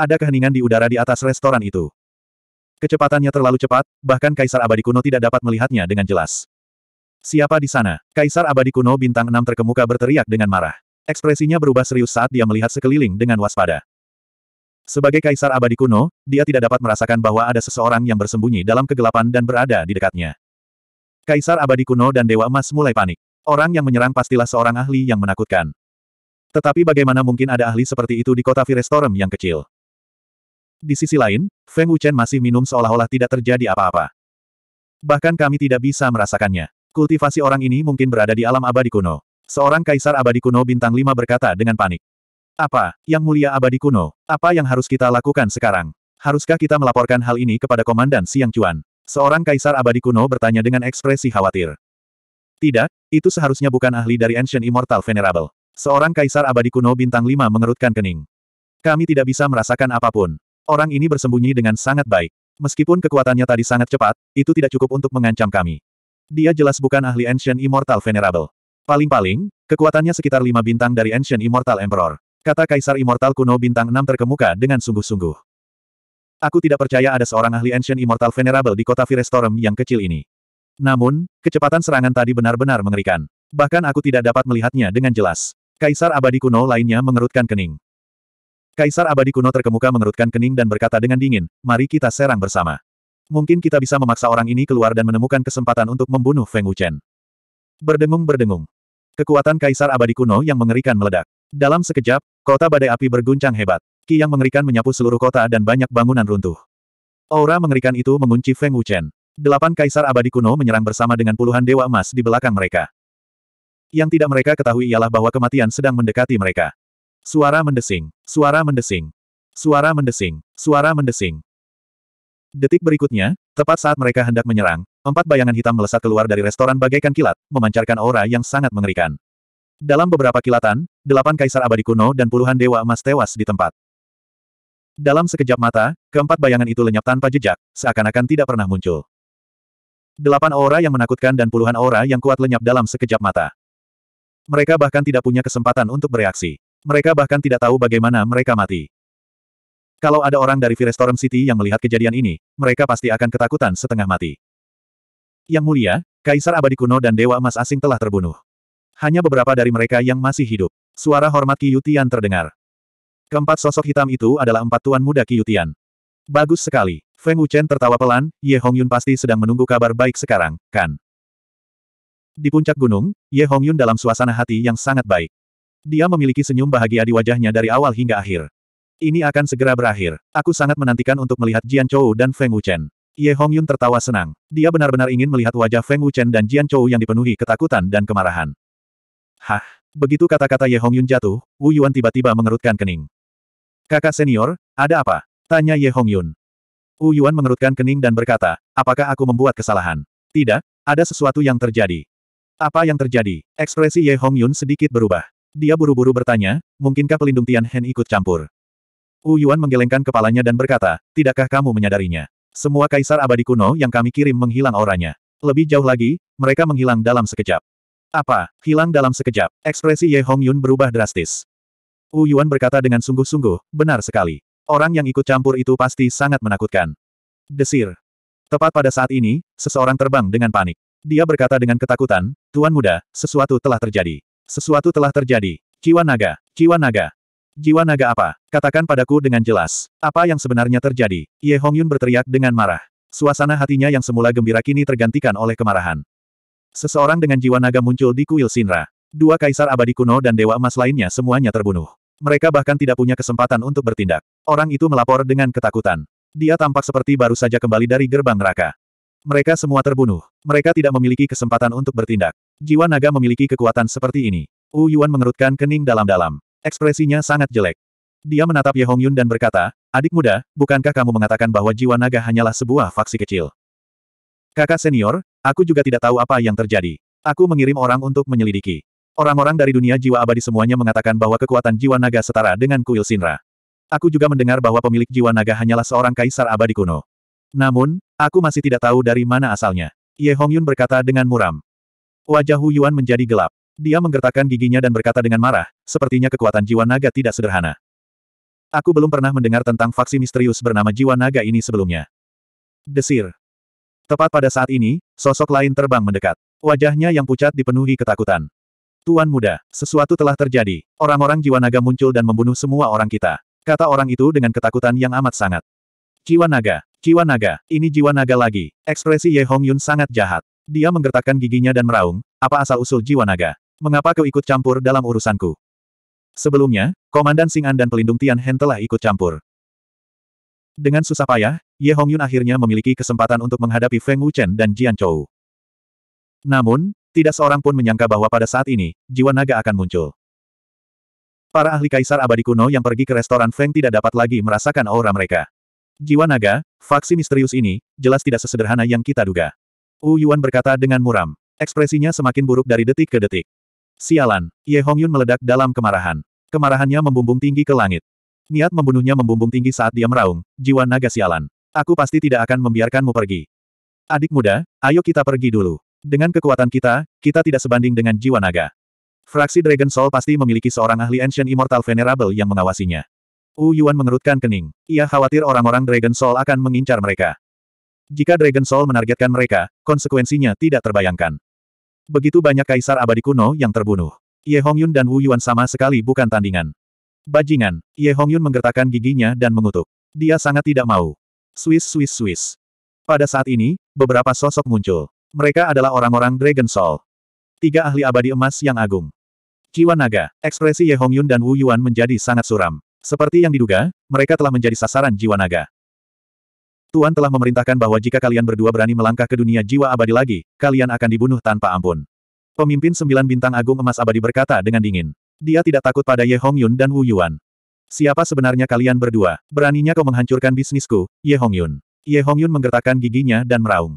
Ada keheningan di udara di atas restoran itu. Kecepatannya terlalu cepat, bahkan Kaisar Abadi Kuno tidak dapat melihatnya dengan jelas. Siapa di sana? Kaisar Abadi Kuno bintang enam terkemuka berteriak dengan marah. Ekspresinya berubah serius saat dia melihat sekeliling dengan waspada. Sebagai Kaisar Abadi Kuno, dia tidak dapat merasakan bahwa ada seseorang yang bersembunyi dalam kegelapan dan berada di dekatnya. Kaisar Abadi Kuno dan Dewa Emas mulai panik. Orang yang menyerang pastilah seorang ahli yang menakutkan. Tetapi bagaimana mungkin ada ahli seperti itu di kota Firestorm yang kecil? Di sisi lain, Feng Wuchen masih minum seolah-olah tidak terjadi apa-apa. Bahkan kami tidak bisa merasakannya. Kultivasi orang ini mungkin berada di alam abadi kuno. Seorang kaisar abadi kuno bintang lima berkata dengan panik. Apa, yang mulia abadi kuno, apa yang harus kita lakukan sekarang? Haruskah kita melaporkan hal ini kepada Komandan Siang Cuan? Seorang kaisar abadi kuno bertanya dengan ekspresi khawatir. Tidak, itu seharusnya bukan ahli dari Ancient Immortal Venerable. Seorang kaisar abadi kuno bintang lima mengerutkan kening. Kami tidak bisa merasakan apapun. Orang ini bersembunyi dengan sangat baik. Meskipun kekuatannya tadi sangat cepat, itu tidak cukup untuk mengancam kami. Dia jelas bukan ahli Ancient Immortal Venerable. Paling-paling, kekuatannya sekitar lima bintang dari Ancient Immortal Emperor. Kata Kaisar Immortal kuno bintang enam terkemuka dengan sungguh-sungguh. Aku tidak percaya ada seorang ahli Ancient Immortal Venerable di kota Firestorum yang kecil ini. Namun, kecepatan serangan tadi benar-benar mengerikan. Bahkan aku tidak dapat melihatnya dengan jelas. Kaisar abadi kuno lainnya mengerutkan kening. Kaisar abadi kuno terkemuka mengerutkan kening dan berkata dengan dingin, mari kita serang bersama. Mungkin kita bisa memaksa orang ini keluar dan menemukan kesempatan untuk membunuh Feng Wuchen. Berdengung-berdengung. Kekuatan Kaisar abadi kuno yang mengerikan meledak. Dalam sekejap, kota badai api berguncang hebat. Ki yang mengerikan menyapu seluruh kota dan banyak bangunan runtuh. Aura mengerikan itu mengunci Feng Wuchen. Delapan kaisar abadi kuno menyerang bersama dengan puluhan dewa emas di belakang mereka. Yang tidak mereka ketahui ialah bahwa kematian sedang mendekati mereka. Suara mendesing, suara mendesing, suara mendesing, suara mendesing. Detik berikutnya, tepat saat mereka hendak menyerang, empat bayangan hitam melesat keluar dari restoran bagaikan kilat, memancarkan aura yang sangat mengerikan. Dalam beberapa kilatan, delapan kaisar abadi kuno dan puluhan dewa emas tewas di tempat. Dalam sekejap mata, keempat bayangan itu lenyap tanpa jejak, seakan-akan tidak pernah muncul. Delapan aura yang menakutkan dan puluhan aura yang kuat lenyap dalam sekejap mata. Mereka bahkan tidak punya kesempatan untuk bereaksi. Mereka bahkan tidak tahu bagaimana mereka mati. Kalau ada orang dari Firestorm City yang melihat kejadian ini, mereka pasti akan ketakutan setengah mati. Yang mulia, Kaisar Abadi Kuno dan Dewa Emas Asing telah terbunuh. Hanya beberapa dari mereka yang masih hidup. Suara hormat Kiyutian terdengar. Keempat sosok hitam itu adalah empat tuan muda Kiyutian. Bagus sekali. Feng Wuchen tertawa pelan, Ye Hongyun pasti sedang menunggu kabar baik sekarang, kan? Di puncak gunung, Ye Hongyun dalam suasana hati yang sangat baik. Dia memiliki senyum bahagia di wajahnya dari awal hingga akhir. Ini akan segera berakhir. Aku sangat menantikan untuk melihat Jian Chou dan Feng Wuchen. Ye Hongyun tertawa senang. Dia benar-benar ingin melihat wajah Feng Wuchen dan Jian Chou yang dipenuhi ketakutan dan kemarahan. Hah, begitu kata-kata Ye Hongyun jatuh, Wu Yuan tiba-tiba mengerutkan kening. Kakak senior, ada apa? Tanya Ye Hongyun. Wu Yuan mengerutkan kening dan berkata, apakah aku membuat kesalahan? Tidak, ada sesuatu yang terjadi. Apa yang terjadi? Ekspresi Ye Hongyun sedikit berubah. Dia buru-buru bertanya, mungkinkah pelindung Tian Hen ikut campur? Wu Yuan menggelengkan kepalanya dan berkata, tidakkah kamu menyadarinya? Semua kaisar abadi kuno yang kami kirim menghilang auranya. Lebih jauh lagi, mereka menghilang dalam sekejap. Apa? Hilang dalam sekejap. Ekspresi Ye Hong Yun berubah drastis. Wu Yuan berkata dengan sungguh-sungguh, benar sekali. Orang yang ikut campur itu pasti sangat menakutkan. Desir. Tepat pada saat ini, seseorang terbang dengan panik. Dia berkata dengan ketakutan, Tuan muda, sesuatu telah terjadi. Sesuatu telah terjadi. Jiwa naga. Jiwa naga. Jiwa naga apa? Katakan padaku dengan jelas. Apa yang sebenarnya terjadi? Ye Hongyun berteriak dengan marah. Suasana hatinya yang semula gembira kini tergantikan oleh kemarahan. Seseorang dengan jiwa naga muncul di kuil Sinra. Dua kaisar abadi kuno dan dewa emas lainnya semuanya terbunuh. Mereka bahkan tidak punya kesempatan untuk bertindak. Orang itu melapor dengan ketakutan. Dia tampak seperti baru saja kembali dari gerbang neraka. Mereka semua terbunuh. Mereka tidak memiliki kesempatan untuk bertindak. Jiwa naga memiliki kekuatan seperti ini. Wu Yuan mengerutkan kening dalam-dalam. Ekspresinya sangat jelek. Dia menatap Ye Hongyun dan berkata, Adik muda, bukankah kamu mengatakan bahwa jiwa naga hanyalah sebuah faksi kecil? Kakak senior, aku juga tidak tahu apa yang terjadi. Aku mengirim orang untuk menyelidiki. Orang-orang dari dunia jiwa abadi semuanya mengatakan bahwa kekuatan jiwa naga setara dengan kuil Sinra. Aku juga mendengar bahwa pemilik jiwa naga hanyalah seorang kaisar abadi kuno. Namun, Aku masih tidak tahu dari mana asalnya. Ye Hongyun berkata dengan muram. Wajah Hu Yuan menjadi gelap. Dia menggertakkan giginya dan berkata dengan marah, sepertinya kekuatan jiwa naga tidak sederhana. Aku belum pernah mendengar tentang faksi misterius bernama jiwa naga ini sebelumnya. Desir. Tepat pada saat ini, sosok lain terbang mendekat. Wajahnya yang pucat dipenuhi ketakutan. Tuan muda, sesuatu telah terjadi. Orang-orang jiwa naga muncul dan membunuh semua orang kita. Kata orang itu dengan ketakutan yang amat sangat. Jiwa naga. Jiwa naga, ini jiwa naga lagi. Ekspresi Ye Hong Yun sangat jahat. Dia menggertakkan giginya dan meraung, apa asal-usul jiwa naga? Mengapa kau ikut campur dalam urusanku? Sebelumnya, Komandan Sing'an dan pelindung Tian Hen telah ikut campur. Dengan susah payah, Ye Hong Yun akhirnya memiliki kesempatan untuk menghadapi Feng Wuchen dan Jian Chou. Namun, tidak seorang pun menyangka bahwa pada saat ini, jiwa naga akan muncul. Para ahli kaisar abadi kuno yang pergi ke restoran Feng tidak dapat lagi merasakan aura mereka. Jiwa naga, faksi misterius ini, jelas tidak sesederhana yang kita duga. Wu Yuan berkata dengan muram. Ekspresinya semakin buruk dari detik ke detik. Sialan, Ye Hongyun meledak dalam kemarahan. Kemarahannya membumbung tinggi ke langit. Niat membunuhnya membumbung tinggi saat dia meraung, jiwa naga sialan. Aku pasti tidak akan membiarkanmu pergi. Adik muda, ayo kita pergi dulu. Dengan kekuatan kita, kita tidak sebanding dengan jiwa naga. Fraksi Dragon Soul pasti memiliki seorang ahli Ancient Immortal Venerable yang mengawasinya. Wu Yuan mengerutkan kening. Ia khawatir orang-orang Dragon Soul akan mengincar mereka. Jika Dragon Soul menargetkan mereka, konsekuensinya tidak terbayangkan. Begitu banyak kaisar abadi kuno yang terbunuh. Ye Hongyun dan Wu Yuan sama sekali bukan tandingan. Bajingan, Ye Hongyun menggertakkan giginya dan mengutuk. Dia sangat tidak mau. Swiss Swiss Swiss. Pada saat ini, beberapa sosok muncul. Mereka adalah orang-orang Dragon Soul. Tiga ahli abadi emas yang agung. Jiwa naga, ekspresi Ye Hongyun dan Wu Yuan menjadi sangat suram. Seperti yang diduga, mereka telah menjadi sasaran jiwa naga. Tuan telah memerintahkan bahwa jika kalian berdua berani melangkah ke dunia jiwa abadi lagi, kalian akan dibunuh tanpa ampun. Pemimpin sembilan bintang agung emas abadi berkata dengan dingin. Dia tidak takut pada Ye Hongyun dan Wu Yuan. Siapa sebenarnya kalian berdua? Beraninya kau menghancurkan bisnisku, Ye Hongyun? Ye Hongyun Yun menggertakkan giginya dan meraung.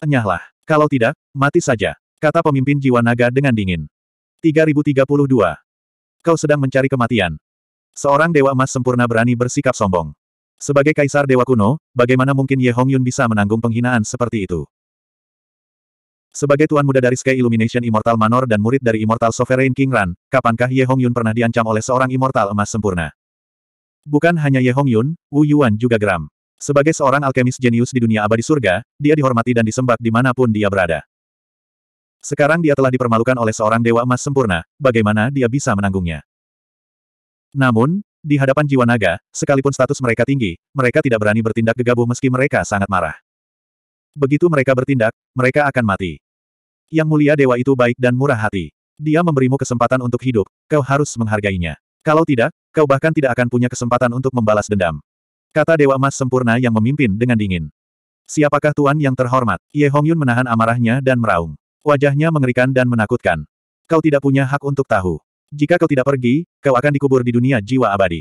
Enyahlah. Kalau tidak, mati saja. Kata pemimpin jiwa naga dengan dingin. 3032. Kau sedang mencari kematian. Seorang Dewa Emas sempurna berani bersikap sombong. Sebagai Kaisar Dewa kuno, bagaimana mungkin Ye Hongyun bisa menanggung penghinaan seperti itu? Sebagai tuan muda dari Sky Illumination Immortal Manor dan murid dari Immortal Sovereign King Ran, kapankah Ye Hongyun pernah diancam oleh seorang Immortal Emas sempurna? Bukan hanya Ye Hongyun, Wu Yuan juga geram. Sebagai seorang alkemis jenius di dunia abadi surga, dia dihormati dan disembah dimanapun dia berada. Sekarang dia telah dipermalukan oleh seorang dewa emas sempurna, bagaimana dia bisa menanggungnya? Namun, di hadapan jiwa naga, sekalipun status mereka tinggi, mereka tidak berani bertindak gegabah meski mereka sangat marah. Begitu mereka bertindak, mereka akan mati. Yang mulia dewa itu baik dan murah hati. Dia memberimu kesempatan untuk hidup, kau harus menghargainya. Kalau tidak, kau bahkan tidak akan punya kesempatan untuk membalas dendam. Kata Dewa Emas Sempurna yang memimpin dengan dingin. Siapakah Tuan yang terhormat? Ye Hongyun menahan amarahnya dan meraung. Wajahnya mengerikan dan menakutkan. Kau tidak punya hak untuk tahu. Jika kau tidak pergi, kau akan dikubur di dunia jiwa abadi.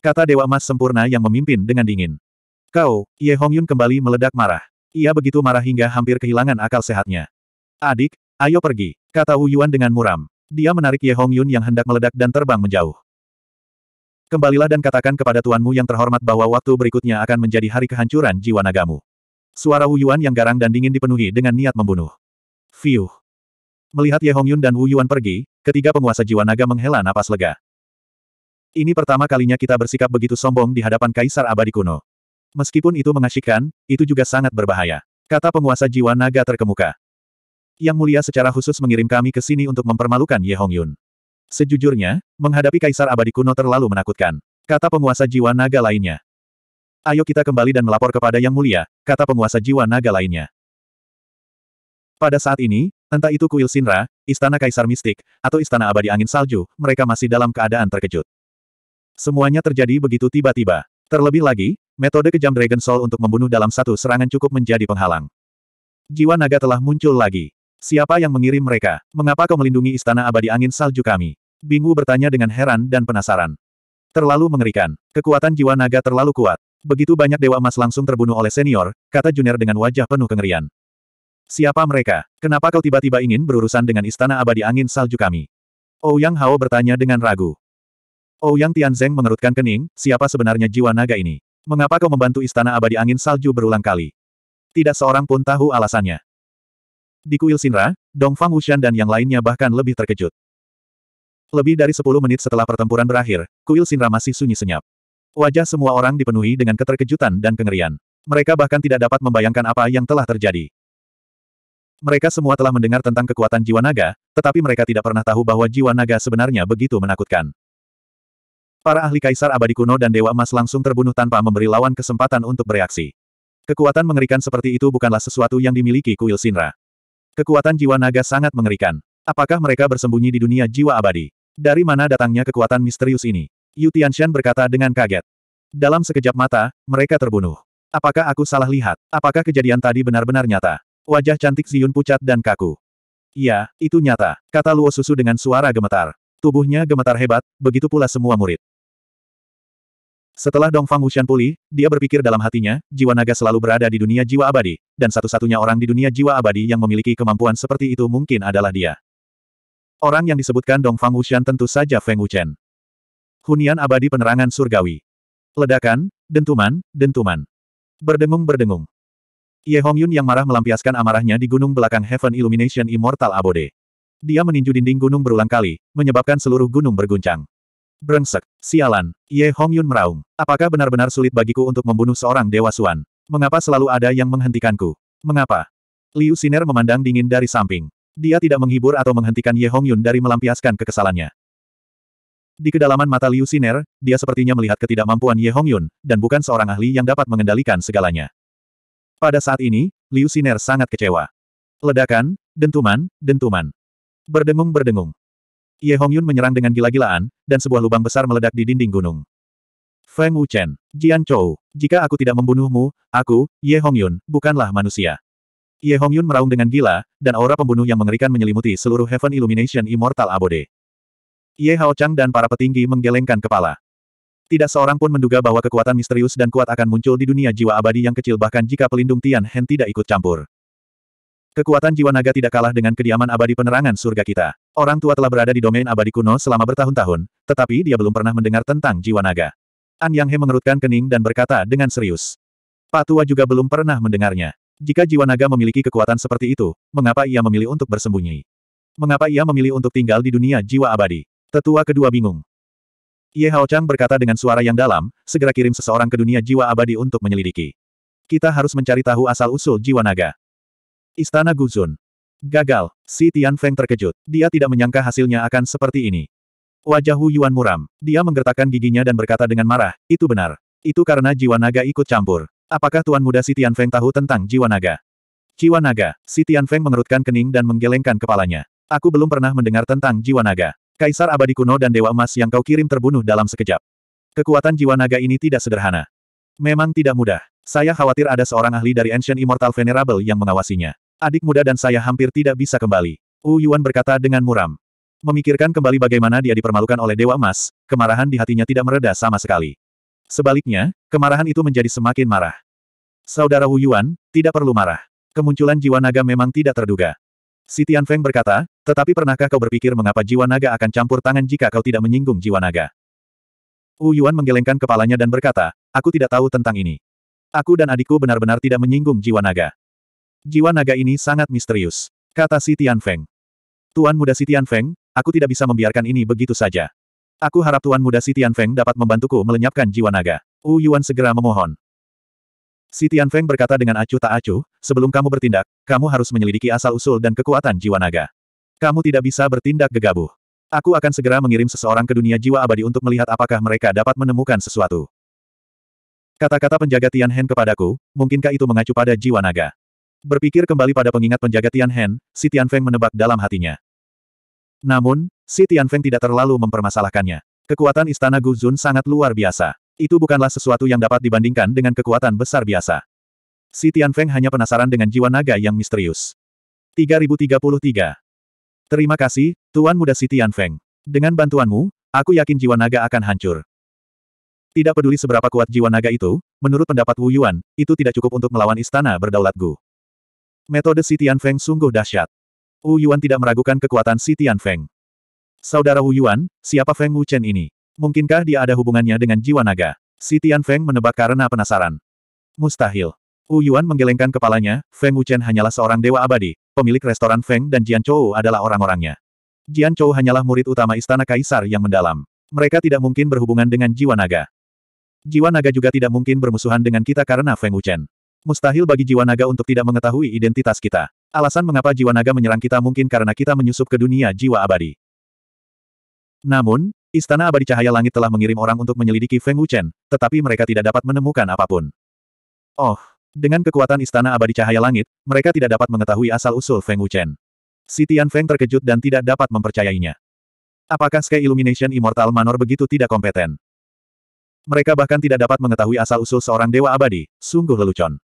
Kata Dewa Emas Sempurna yang memimpin dengan dingin. Kau, Ye Hongyun kembali meledak marah. Ia begitu marah hingga hampir kehilangan akal sehatnya. Adik, ayo pergi, kata Wu Yuan dengan muram. Dia menarik Ye Hongyun yang hendak meledak dan terbang menjauh. Kembalilah dan katakan kepada tuanmu yang terhormat bahwa waktu berikutnya akan menjadi hari kehancuran jiwa nagamu. Suara Wu Yuan yang garang dan dingin dipenuhi dengan niat membunuh. Fiuh. Melihat Ye Hongyun dan Wu Yuan pergi, ketiga penguasa jiwa naga menghela napas lega. Ini pertama kalinya kita bersikap begitu sombong di hadapan Kaisar Abadi kuno. Meskipun itu mengasyikkan, itu juga sangat berbahaya. Kata penguasa jiwa naga terkemuka. Yang mulia secara khusus mengirim kami ke sini untuk mempermalukan Ye Hongyun. Sejujurnya, menghadapi Kaisar Abadi kuno terlalu menakutkan. Kata penguasa jiwa naga lainnya. Ayo kita kembali dan melapor kepada Yang Mulia, kata penguasa jiwa naga lainnya. Pada saat ini, Entah itu kuil Sinra, Istana Kaisar Mistik, atau Istana Abadi Angin Salju, mereka masih dalam keadaan terkejut. Semuanya terjadi begitu tiba-tiba. Terlebih lagi, metode kejam Dragon Soul untuk membunuh dalam satu serangan cukup menjadi penghalang. Jiwa naga telah muncul lagi. Siapa yang mengirim mereka? Mengapa kau melindungi Istana Abadi Angin Salju kami? Bingu bertanya dengan heran dan penasaran. Terlalu mengerikan. Kekuatan jiwa naga terlalu kuat. Begitu banyak dewa emas langsung terbunuh oleh senior, kata Junior dengan wajah penuh kengerian. Siapa mereka? Kenapa kau tiba-tiba ingin berurusan dengan istana abadi angin salju kami? Ouyang oh, Hao bertanya dengan ragu. Ouyang oh, Tianzeng mengerutkan kening, siapa sebenarnya jiwa naga ini? Mengapa kau membantu istana abadi angin salju berulang kali? Tidak seorang pun tahu alasannya. Di kuil Sinra, Dongfang Wushan dan yang lainnya bahkan lebih terkejut. Lebih dari 10 menit setelah pertempuran berakhir, kuil Sinra masih sunyi senyap. Wajah semua orang dipenuhi dengan keterkejutan dan kengerian. Mereka bahkan tidak dapat membayangkan apa yang telah terjadi. Mereka semua telah mendengar tentang kekuatan jiwa naga, tetapi mereka tidak pernah tahu bahwa jiwa naga sebenarnya begitu menakutkan. Para ahli kaisar abadi kuno dan dewa emas langsung terbunuh tanpa memberi lawan kesempatan untuk bereaksi. Kekuatan mengerikan seperti itu bukanlah sesuatu yang dimiliki kuil Sinra. Kekuatan jiwa naga sangat mengerikan. Apakah mereka bersembunyi di dunia jiwa abadi? Dari mana datangnya kekuatan misterius ini? Yu Tianshan berkata dengan kaget. Dalam sekejap mata, mereka terbunuh. Apakah aku salah lihat? Apakah kejadian tadi benar-benar nyata? Wajah cantik Ziyun pucat dan kaku. Ya, itu nyata, kata Luo Susu dengan suara gemetar. Tubuhnya gemetar hebat, begitu pula semua murid. Setelah Dongfang Wushan pulih, dia berpikir dalam hatinya, jiwa naga selalu berada di dunia jiwa abadi, dan satu-satunya orang di dunia jiwa abadi yang memiliki kemampuan seperti itu mungkin adalah dia. Orang yang disebutkan Dongfang Wushan tentu saja Feng Wuchen. Hunian abadi penerangan surgawi. Ledakan, dentuman, dentuman. Berdengung-berdengung. Ye Yun yang marah melampiaskan amarahnya di gunung belakang Heaven Illumination Immortal Abode. Dia meninju dinding gunung berulang kali, menyebabkan seluruh gunung berguncang. Brengsek, sialan, Ye Yun meraung. Apakah benar-benar sulit bagiku untuk membunuh seorang Dewa Suan? Mengapa selalu ada yang menghentikanku? Mengapa? Liu Siner memandang dingin dari samping. Dia tidak menghibur atau menghentikan Ye Yun dari melampiaskan kekesalannya. Di kedalaman mata Liu Siner, dia sepertinya melihat ketidakmampuan Ye Yun, dan bukan seorang ahli yang dapat mengendalikan segalanya. Pada saat ini, Liu Siner sangat kecewa. Ledakan, dentuman, dentuman. Berdengung-berdengung. Ye Hongyun menyerang dengan gila-gilaan, dan sebuah lubang besar meledak di dinding gunung. Feng Wuchen, Jian Chou, jika aku tidak membunuhmu, aku, Ye Hongyun, bukanlah manusia. Ye Hongyun meraung dengan gila, dan aura pembunuh yang mengerikan menyelimuti seluruh Heaven Illumination Immortal Abode. Ye Hao Chang dan para petinggi menggelengkan kepala. Tidak seorang pun menduga bahwa kekuatan misterius dan kuat akan muncul di dunia jiwa abadi yang kecil bahkan jika pelindung Tian Hen tidak ikut campur. Kekuatan jiwa naga tidak kalah dengan kediaman abadi penerangan surga kita. Orang tua telah berada di domain abadi kuno selama bertahun-tahun, tetapi dia belum pernah mendengar tentang jiwa naga. An Yang He mengerutkan kening dan berkata dengan serius. "Pak tua juga belum pernah mendengarnya. Jika jiwa naga memiliki kekuatan seperti itu, mengapa ia memilih untuk bersembunyi? Mengapa ia memilih untuk tinggal di dunia jiwa abadi? Tetua kedua bingung. Ye Hao Chang berkata dengan suara yang dalam, segera kirim seseorang ke dunia jiwa abadi untuk menyelidiki. Kita harus mencari tahu asal-usul jiwa naga. Istana Guzun. Gagal, si Tian Feng terkejut. Dia tidak menyangka hasilnya akan seperti ini. Wajah Hu Yuan muram. Dia menggertakkan giginya dan berkata dengan marah, itu benar. Itu karena jiwa naga ikut campur. Apakah Tuan Muda si Tian Feng tahu tentang jiwa naga? Jiwa naga, si Tian Feng mengerutkan kening dan menggelengkan kepalanya. Aku belum pernah mendengar tentang jiwa naga. Kaisar abadi kuno dan Dewa Emas yang kau kirim terbunuh dalam sekejap. Kekuatan jiwa naga ini tidak sederhana. Memang tidak mudah. Saya khawatir ada seorang ahli dari Ancient Immortal Venerable yang mengawasinya. Adik muda dan saya hampir tidak bisa kembali. Wu Yuan berkata dengan muram. Memikirkan kembali bagaimana dia dipermalukan oleh Dewa Emas, kemarahan di hatinya tidak mereda sama sekali. Sebaliknya, kemarahan itu menjadi semakin marah. Saudara Wu Yuan, tidak perlu marah. Kemunculan jiwa naga memang tidak terduga. Si Feng berkata, tetapi pernahkah kau berpikir mengapa jiwa naga akan campur tangan jika kau tidak menyinggung jiwa naga? Wu Yuan menggelengkan kepalanya dan berkata, aku tidak tahu tentang ini. Aku dan adikku benar-benar tidak menyinggung jiwa naga. Jiwa naga ini sangat misterius, kata si Feng. Tuan muda si Feng, aku tidak bisa membiarkan ini begitu saja. Aku harap tuan muda si Feng dapat membantuku melenyapkan jiwa naga. Wu Yuan segera memohon. Si Tian Feng berkata dengan acuh tak acuh, sebelum kamu bertindak, kamu harus menyelidiki asal-usul dan kekuatan jiwa naga. Kamu tidak bisa bertindak gegabah. Aku akan segera mengirim seseorang ke dunia jiwa abadi untuk melihat apakah mereka dapat menemukan sesuatu. Kata-kata penjaga Tian Hen kepadaku, mungkinkah itu mengacu pada jiwa naga? Berpikir kembali pada pengingat penjaga Tian Hen, si Tian Feng menebak dalam hatinya. Namun, si Tian Feng tidak terlalu mempermasalahkannya. Kekuatan istana Guzun sangat luar biasa. Itu bukanlah sesuatu yang dapat dibandingkan dengan kekuatan besar biasa. Si Feng hanya penasaran dengan jiwa naga yang misterius. 3033 Terima kasih, Tuan Muda Si Feng. Dengan bantuanmu, aku yakin jiwa naga akan hancur. Tidak peduli seberapa kuat jiwa naga itu, menurut pendapat Wu Yuan, itu tidak cukup untuk melawan istana berdaulat Gu. Metode Si Feng sungguh dahsyat. Wu Yuan tidak meragukan kekuatan Si Feng. Saudara Wu Yuan, siapa Feng Wu Chen ini? Mungkinkah dia ada hubungannya dengan jiwa naga? Si Feng menebak karena penasaran. Mustahil. Wu Yuan menggelengkan kepalanya, Feng Wuchen hanyalah seorang dewa abadi, pemilik restoran Feng dan Jian Chou adalah orang-orangnya. Jian Chou hanyalah murid utama istana kaisar yang mendalam. Mereka tidak mungkin berhubungan dengan jiwa naga. Jiwa naga juga tidak mungkin bermusuhan dengan kita karena Feng Wuchen. Mustahil bagi jiwa naga untuk tidak mengetahui identitas kita. Alasan mengapa jiwa naga menyerang kita mungkin karena kita menyusup ke dunia jiwa abadi. Namun, Istana Abadi Cahaya Langit telah mengirim orang untuk menyelidiki Feng Wuchen, tetapi mereka tidak dapat menemukan apapun. Oh, dengan kekuatan Istana Abadi Cahaya Langit, mereka tidak dapat mengetahui asal-usul Feng Wuchen. Si Tian Feng terkejut dan tidak dapat mempercayainya. Apakah Sky Illumination Immortal Manor begitu tidak kompeten? Mereka bahkan tidak dapat mengetahui asal-usul seorang dewa abadi, sungguh lelucon.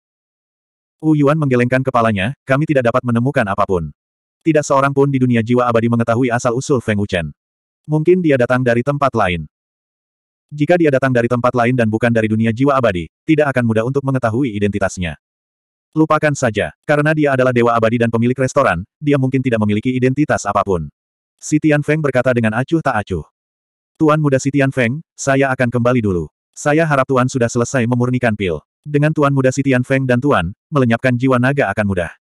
Wu Yuan menggelengkan kepalanya, kami tidak dapat menemukan apapun. Tidak seorang pun di dunia jiwa abadi mengetahui asal-usul Feng Wuchen. Mungkin dia datang dari tempat lain. Jika dia datang dari tempat lain dan bukan dari dunia jiwa abadi, tidak akan mudah untuk mengetahui identitasnya. Lupakan saja, karena dia adalah dewa abadi dan pemilik restoran, dia mungkin tidak memiliki identitas apapun. Si Tian Feng berkata dengan acuh tak acuh. Tuan muda si Tian Feng, saya akan kembali dulu. Saya harap Tuan sudah selesai memurnikan pil. Dengan Tuan muda si Tian Feng dan Tuan, melenyapkan jiwa naga akan mudah.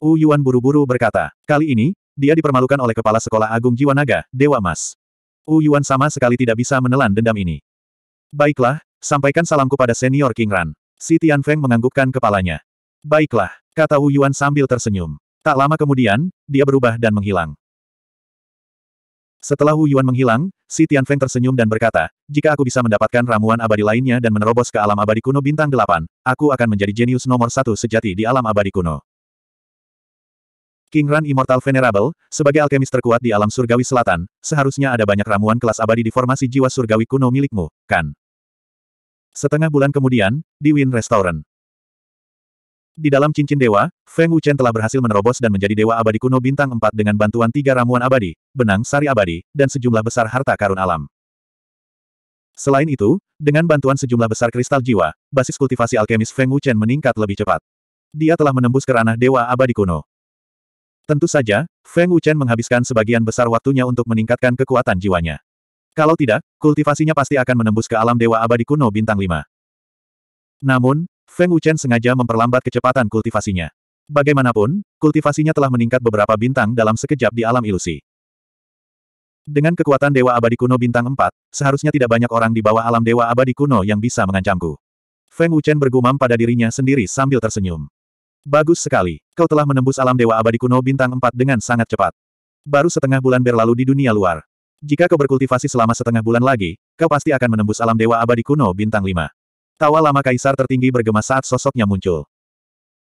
Wu Yuan buru-buru berkata, kali ini, dia dipermalukan oleh kepala sekolah agung jiwa naga, Dewa Mas. Wu Yuan sama sekali tidak bisa menelan dendam ini. Baiklah, sampaikan salamku pada senior King Ran. Si Tianfeng menganggukkan kepalanya. Baiklah, kata Wu Yuan sambil tersenyum. Tak lama kemudian, dia berubah dan menghilang. Setelah Wu Yuan menghilang, Si Tianfeng tersenyum dan berkata, jika aku bisa mendapatkan ramuan abadi lainnya dan menerobos ke alam abadi kuno bintang delapan, aku akan menjadi jenius nomor satu sejati di alam abadi kuno. King Ran Immortal Venerable, sebagai alkemis terkuat di alam surgawi selatan, seharusnya ada banyak ramuan kelas abadi di formasi jiwa surgawi kuno milikmu, kan? Setengah bulan kemudian, di Win Restaurant. Di dalam cincin dewa, Feng Wuchen telah berhasil menerobos dan menjadi dewa abadi kuno bintang 4 dengan bantuan tiga ramuan abadi, benang sari abadi, dan sejumlah besar harta karun alam. Selain itu, dengan bantuan sejumlah besar kristal jiwa, basis kultivasi alkemis Feng Wuchen meningkat lebih cepat. Dia telah menembus ke ranah dewa abadi kuno. Tentu saja, Feng Wuchen menghabiskan sebagian besar waktunya untuk meningkatkan kekuatan jiwanya. Kalau tidak, kultivasinya pasti akan menembus ke alam dewa abadi kuno bintang 5. Namun, Feng Wuchen sengaja memperlambat kecepatan kultivasinya. Bagaimanapun, kultivasinya telah meningkat beberapa bintang dalam sekejap di alam ilusi. Dengan kekuatan Dewa Abadi Kuno Bintang 4, seharusnya tidak banyak orang di bawah alam Dewa Abadi Kuno yang bisa mengancamku. Feng Wuchen bergumam pada dirinya sendiri sambil tersenyum. Bagus sekali. Kau telah menembus alam dewa abadi kuno bintang 4 dengan sangat cepat. Baru setengah bulan berlalu di dunia luar. Jika kau berkultivasi selama setengah bulan lagi, kau pasti akan menembus alam dewa abadi kuno bintang 5. Tawa lama kaisar tertinggi bergema saat sosoknya muncul.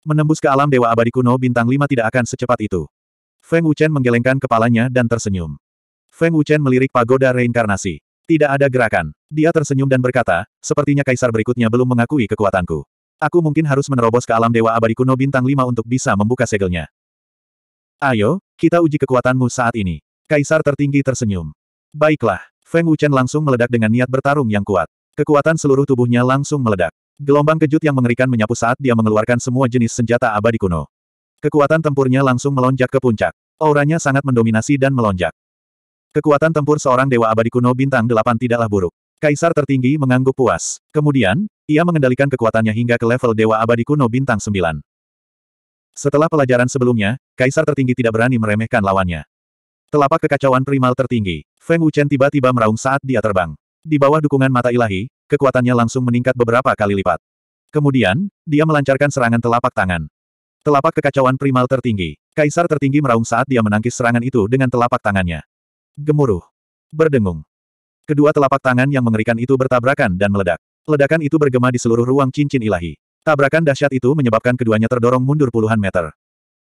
Menembus ke alam dewa abadi kuno bintang 5 tidak akan secepat itu. Feng Wuchen menggelengkan kepalanya dan tersenyum. Feng Wuchen melirik pagoda reinkarnasi. Tidak ada gerakan. Dia tersenyum dan berkata, sepertinya kaisar berikutnya belum mengakui kekuatanku. Aku mungkin harus menerobos ke alam dewa abadi kuno bintang 5 untuk bisa membuka segelnya. Ayo, kita uji kekuatanmu saat ini. Kaisar tertinggi tersenyum. Baiklah, Feng Wuchen langsung meledak dengan niat bertarung yang kuat. Kekuatan seluruh tubuhnya langsung meledak. Gelombang kejut yang mengerikan menyapu saat dia mengeluarkan semua jenis senjata abadi kuno. Kekuatan tempurnya langsung melonjak ke puncak. Auranya sangat mendominasi dan melonjak. Kekuatan tempur seorang dewa abadi kuno bintang delapan tidaklah buruk. Kaisar tertinggi mengangguk puas. Kemudian, ia mengendalikan kekuatannya hingga ke level Dewa Abadi Kuno Bintang 9. Setelah pelajaran sebelumnya, Kaisar tertinggi tidak berani meremehkan lawannya. Telapak kekacauan primal tertinggi, Feng Wuchen tiba-tiba meraung saat dia terbang. Di bawah dukungan mata ilahi, kekuatannya langsung meningkat beberapa kali lipat. Kemudian, dia melancarkan serangan telapak tangan. Telapak kekacauan primal tertinggi, Kaisar tertinggi meraung saat dia menangkis serangan itu dengan telapak tangannya. Gemuruh. Berdengung. Kedua telapak tangan yang mengerikan itu bertabrakan dan meledak. Ledakan itu bergema di seluruh ruang cincin ilahi. Tabrakan dahsyat itu menyebabkan keduanya terdorong mundur puluhan meter.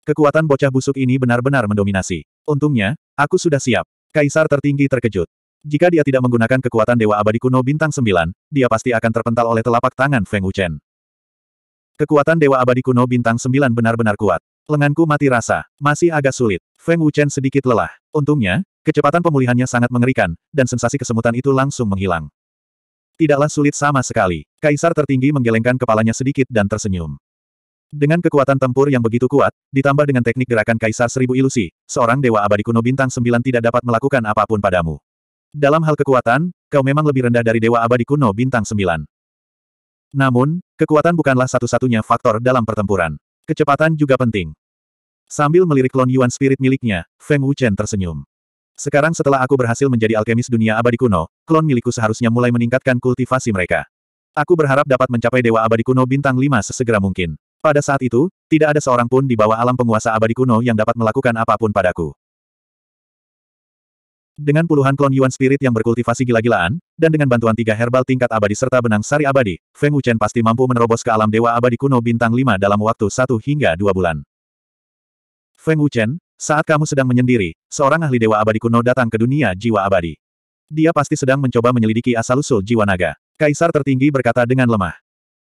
Kekuatan bocah busuk ini benar-benar mendominasi. Untungnya, aku sudah siap. Kaisar tertinggi terkejut. Jika dia tidak menggunakan kekuatan Dewa Abadi Kuno Bintang 9, dia pasti akan terpental oleh telapak tangan Feng Wuchen. Kekuatan Dewa Abadi Kuno Bintang 9 benar-benar kuat. Lenganku mati rasa, masih agak sulit. Feng Wuchen sedikit lelah. Untungnya, Kecepatan pemulihannya sangat mengerikan, dan sensasi kesemutan itu langsung menghilang. Tidaklah sulit sama sekali. Kaisar tertinggi menggelengkan kepalanya sedikit dan tersenyum. Dengan kekuatan tempur yang begitu kuat, ditambah dengan teknik gerakan Kaisar Seribu Ilusi, seorang Dewa Abadi kuno bintang sembilan tidak dapat melakukan apapun padamu. Dalam hal kekuatan, kau memang lebih rendah dari Dewa Abadi kuno bintang sembilan. Namun, kekuatan bukanlah satu-satunya faktor dalam pertempuran. Kecepatan juga penting. Sambil melirik Lon Yuan Spirit miliknya, Feng Wuchen tersenyum. Sekarang setelah aku berhasil menjadi alkemis dunia abadi kuno, klon milikku seharusnya mulai meningkatkan kultivasi mereka. Aku berharap dapat mencapai Dewa Abadi Kuno Bintang 5 sesegera mungkin. Pada saat itu, tidak ada seorang pun di bawah alam penguasa abadi kuno yang dapat melakukan apapun padaku. Dengan puluhan klon Yuan Spirit yang berkultivasi gila-gilaan, dan dengan bantuan tiga herbal tingkat abadi serta benang sari abadi, Feng Wuchen pasti mampu menerobos ke alam Dewa Abadi Kuno Bintang 5 dalam waktu satu hingga dua bulan. Feng Wuchen, saat kamu sedang menyendiri, seorang ahli dewa abadi kuno datang ke dunia jiwa abadi. Dia pasti sedang mencoba menyelidiki asal-usul jiwa naga. Kaisar tertinggi berkata dengan lemah.